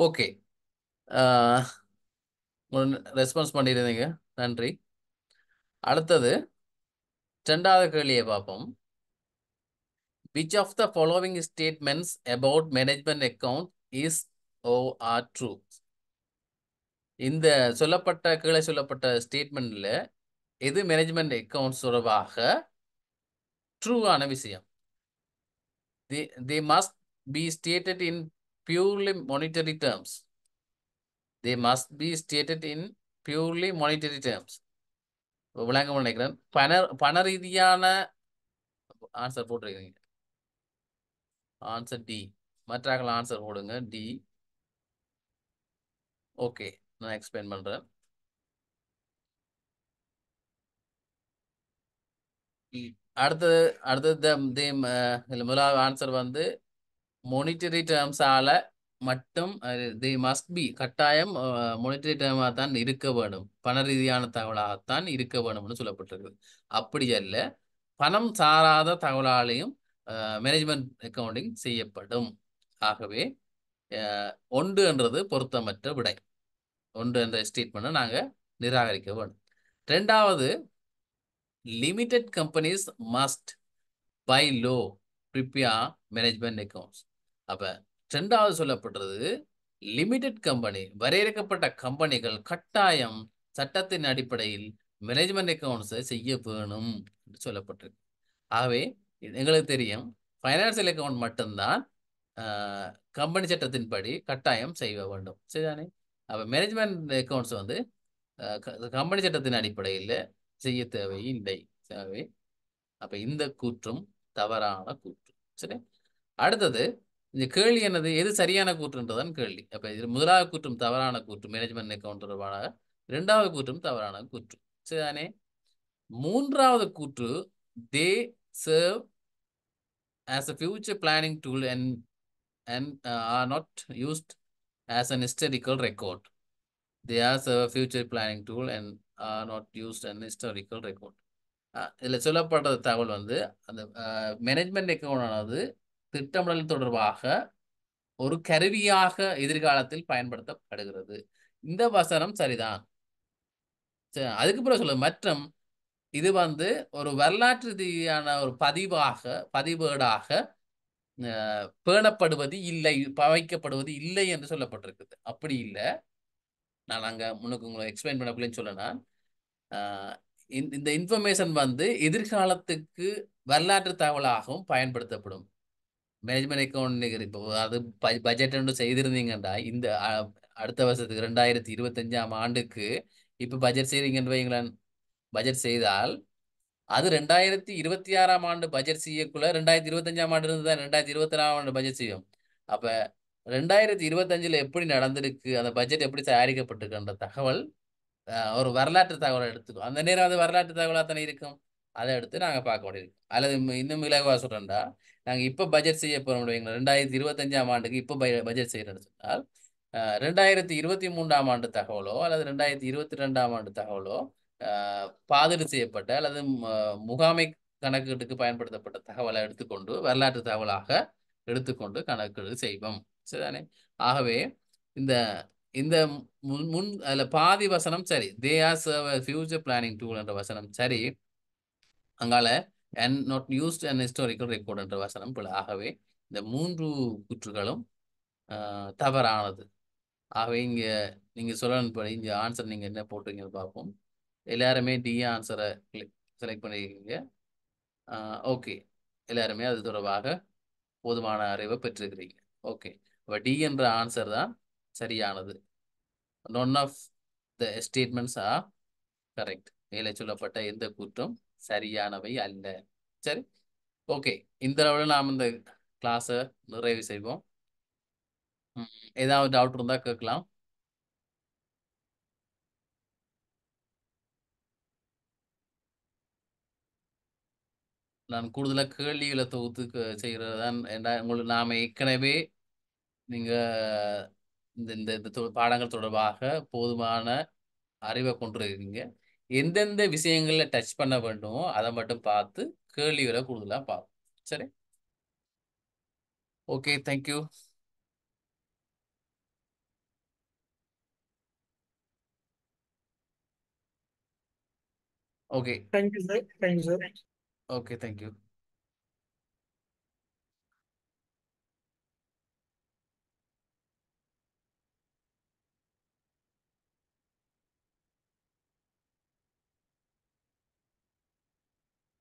ஓகே ரெஸ்பான்ஸ் பண்ணியிருந்தீங்க நன்றி அடுத்தது ரெண்டாவது கேள்வியை பார்ப்போம் which of the following statements about management account is or are true இந்த சொல்லப்பட்ட கீழே சொல்லப்பட்ட ஸ்டேட்மெண்ட்டில் எது மேனேஜ்மெண்ட் அக்கௌண்ட் தொடர்பாக ட்ரூவான விஷயம் they they must be stated in purely monetary terms they must be stated in purely monetary terms விளங்கம் நினைக்கிறேன் பண பண ரீதியான ஆன்சர் போட்டிருக்கிறீங்க ஆன்சர் டி மற்றாக்கள் ஆன்சர் போடுங்க டி ஓகே நான் எக்ஸ்பிளைன் பண்ணுறேன் ம் e. அடுத்தது அடுத்தது தம் தீம் முதலாவது ஆன்சர் வந்து மொனிட்டரி டேர்ம்ஸால மட்டும் தி மஸ்ட் பி கட்டாயம் மொனிட்டரி டேர்மாக தான் இருக்க வேணும் பண ரீதியான தகவலாகத்தான் இருக்க வேணும்னு சொல்லப்பட்டிருக்கு அப்படி அல்ல பணம் சாராத தகவலாலையும் மேனேஜ்மெண்ட் அக்கௌண்டிங் செய்யப்படும் ஆகவே ஒன்று என்றது பொருத்தமற்ற விடை ஒன்று என்ற ஸ்டேட்மெண்ட்டை நாங்கள் நிராகரிக்க வேண்டும் ரெண்டாவது limited companies must buy low prepare management accounts. அப்போ ரெண்டாவது சொல்லப்படுறது லிமிடெட் கம்பெனி வரையறுக்கப்பட்ட கம்பெனிகள் கட்டாயம் சட்டத்தின் அடிப்படையில் மேனேஜ்மெண்ட் அக்கௌண்ட்ஸை செய்ய வேணும் என்று சொல்லப்பட்டிருக்கு ஆகவே எங்களுக்கு தெரியும் ஃபைனான்சியல் அக்கௌண்ட் மட்டும்தான் கம்பெனி சட்டத்தின்படி கட்டாயம் செய்ய வேண்டும் சரிதானே அப்போ மேனேஜ்மெண்ட் அக்கௌண்ட்ஸ் வந்து கம்பெனி சட்டத்தின் அடிப்படையில் செய்ய தேவையில்லை சரி அப்ப இந்த கூற்றும் தவறான கூற்று சரி அடுத்தது இந்த கேள்வி என்னது எது சரியான கூற்றுன்றதான் கேள்வி அப்ப இது முதலாவது கூற்றும் தவறான கூற்று மேனேஜ்மெண்ட் அக்கௌண்ட் தொடர்பான இரண்டாவது கூற்றும் தவறான கூற்று சரிதானே மூன்றாவது கூற்று they serve as a future planning tool and and are not used as an historical record they are serve future planning tool and not used and historical record இதில் சொல்லப்படுற தகவல் வந்து அந்த மேனேஜ்மெண்ட் ரெக்கார்டானது திட்டமிடல் தொடர்பாக ஒரு கருவியாக எதிர்காலத்தில் பயன்படுத்தப்படுகிறது இந்த வசனம் சரிதான் சரி அதுக்கு பிறகு சொல்ல மற்றும் இது வந்து ஒரு வரலாற்று ரீதியான ஒரு பதிவாக பதிவேடாக பேணப்படுவது இல்லை பவைக்கப்படுவது இல்லை என்று சொல்லப்பட்டிருக்குது அப்படி இல்லை நான் அங்கே முன்னுக்கு உங்களை எக்ஸ்பிளைன் பண்ணக்குள்ளேன்னு சொல்லனா இந்த இன்ஃபர்மேஷன் வந்து எதிர்காலத்துக்கு வரலாற்று தகவலாகவும் பயன்படுத்தப்படும் மேனேஜ்மெண்ட் அக்கௌண்ட் இப்போ அது பட்ஜெட் ஒன்று செய்திருந்தீங்கன்றா இந்த அடுத்த வருஷத்துக்கு ரெண்டாயிரத்தி இருபத்தஞ்சாம் ஆண்டுக்கு இப்போ பட்ஜெட் செய்கிறீங்கன்ற வைங்களேன் பட்ஜெட் செய்தால் அது ரெண்டாயிரத்தி இருபத்தி ஆறாம் ஆண்டு பட்ஜெட் செய்யக்குள்ள ரெண்டாயிரத்தி இருபத்தஞ்சாம் ஆண்டு இருந்து தான் ரெண்டாயிரத்தி இருபத்தி நாலாம் ஆண்டு பட்ஜெட் செய்யும் அப்போ ரெண்டாயிரத்தி இருபத்தஞ்சில் எப்படி நடந்திருக்கு அந்த பட்ஜெட் எப்படி தயாரிக்கப்பட்டிருக்குன்ற தகவல் ஒரு வரலாற்று தகவலை எடுத்துக்கும் அந்த நேரம் அது வரலாற்று தகவலாக தானே இருக்கும் அதை எடுத்து நாங்கள் பார்க்க முடியும் அல்லது இன்னும் இலகுவாக சொல்கிறேன்டா நாங்கள் இப்போ பட்ஜெட் செய்ய போகிறோம் ரெண்டாயிரத்தி இருபத்தஞ்சாம் ஆண்டுக்கு இப்போ பட்ஜெட் செய்கிறேன்னு சொன்னால் ரெண்டாயிரத்தி இருபத்தி மூன்றாம் ஆண்டு தகவலோ அல்லது ரெண்டாயிரத்தி இருபத்தி ரெண்டாம் ஆண்டு தகவலோ பாதிடு செய்யப்பட்ட அல்லது முகாமை கணக்கீட்டுக்கு பயன்படுத்தப்பட்ட தகவலை எடுத்துக்கொண்டு வரலாற்று தகவலாக எடுத்துக்கொண்டு கணக்குகள் செய்வோம் சரிதானே ஆகவே இந்த இந்த முன் முன் அதில் பாதி வசனம் சரி they are serve future planning tool என்ற வசனம் சரி அங்கால and not used and historical record என்ற வசனம் போல ஆகவே இந்த மூன்று குற்றுகளும் தவறானது ஆகவே இங்கே நீங்கள் சொல்லணும்படி இங்கே ஆன்சர் நீங்கள் என்ன போட்டிருக்கீங்கன்னு பார்ப்போம் எல்லாருமே டி ஆன்சரை செலக்ட் பண்ணியிருக்கீங்க ஓகே எல்லாருமே அது தொடர்பாக போதுமான அறிவை பெற்றிருக்கிறீங்க ஓகே இப்போ டி என்ற ஆன்சர் தான் சரியானது none of the statements are correct மேலே சொல்லப்பட்ட எந்த கூற்றும் சரியானவை அல்ல சரி ஓகே இந்த அளவில் நாம் இந்த கிளாஸை நிறைவு செய்வோம் ஏதாவது டவுட் இருந்தால் கேட்கலாம் நான் கூடுதலாக கேள்விகளை தொகுத்து செய்கிறது தான் உங்களுக்கு நாம் ஏற்கனவே நீங்கள் இந்த இந்த இந்த பாடங்கள் தொடர்பாக போதுமான அறிவை கொண்டிருக்கிறீங்க எந்தெந்த விஷயங்களில் டச் பண்ண வேண்டுமோ அதை மட்டும் பார்த்து கேள்விகளை கூடுதலாக பார்ப்போம் சரி okay thank you okay thank you sir thank you sir Okay, thank you.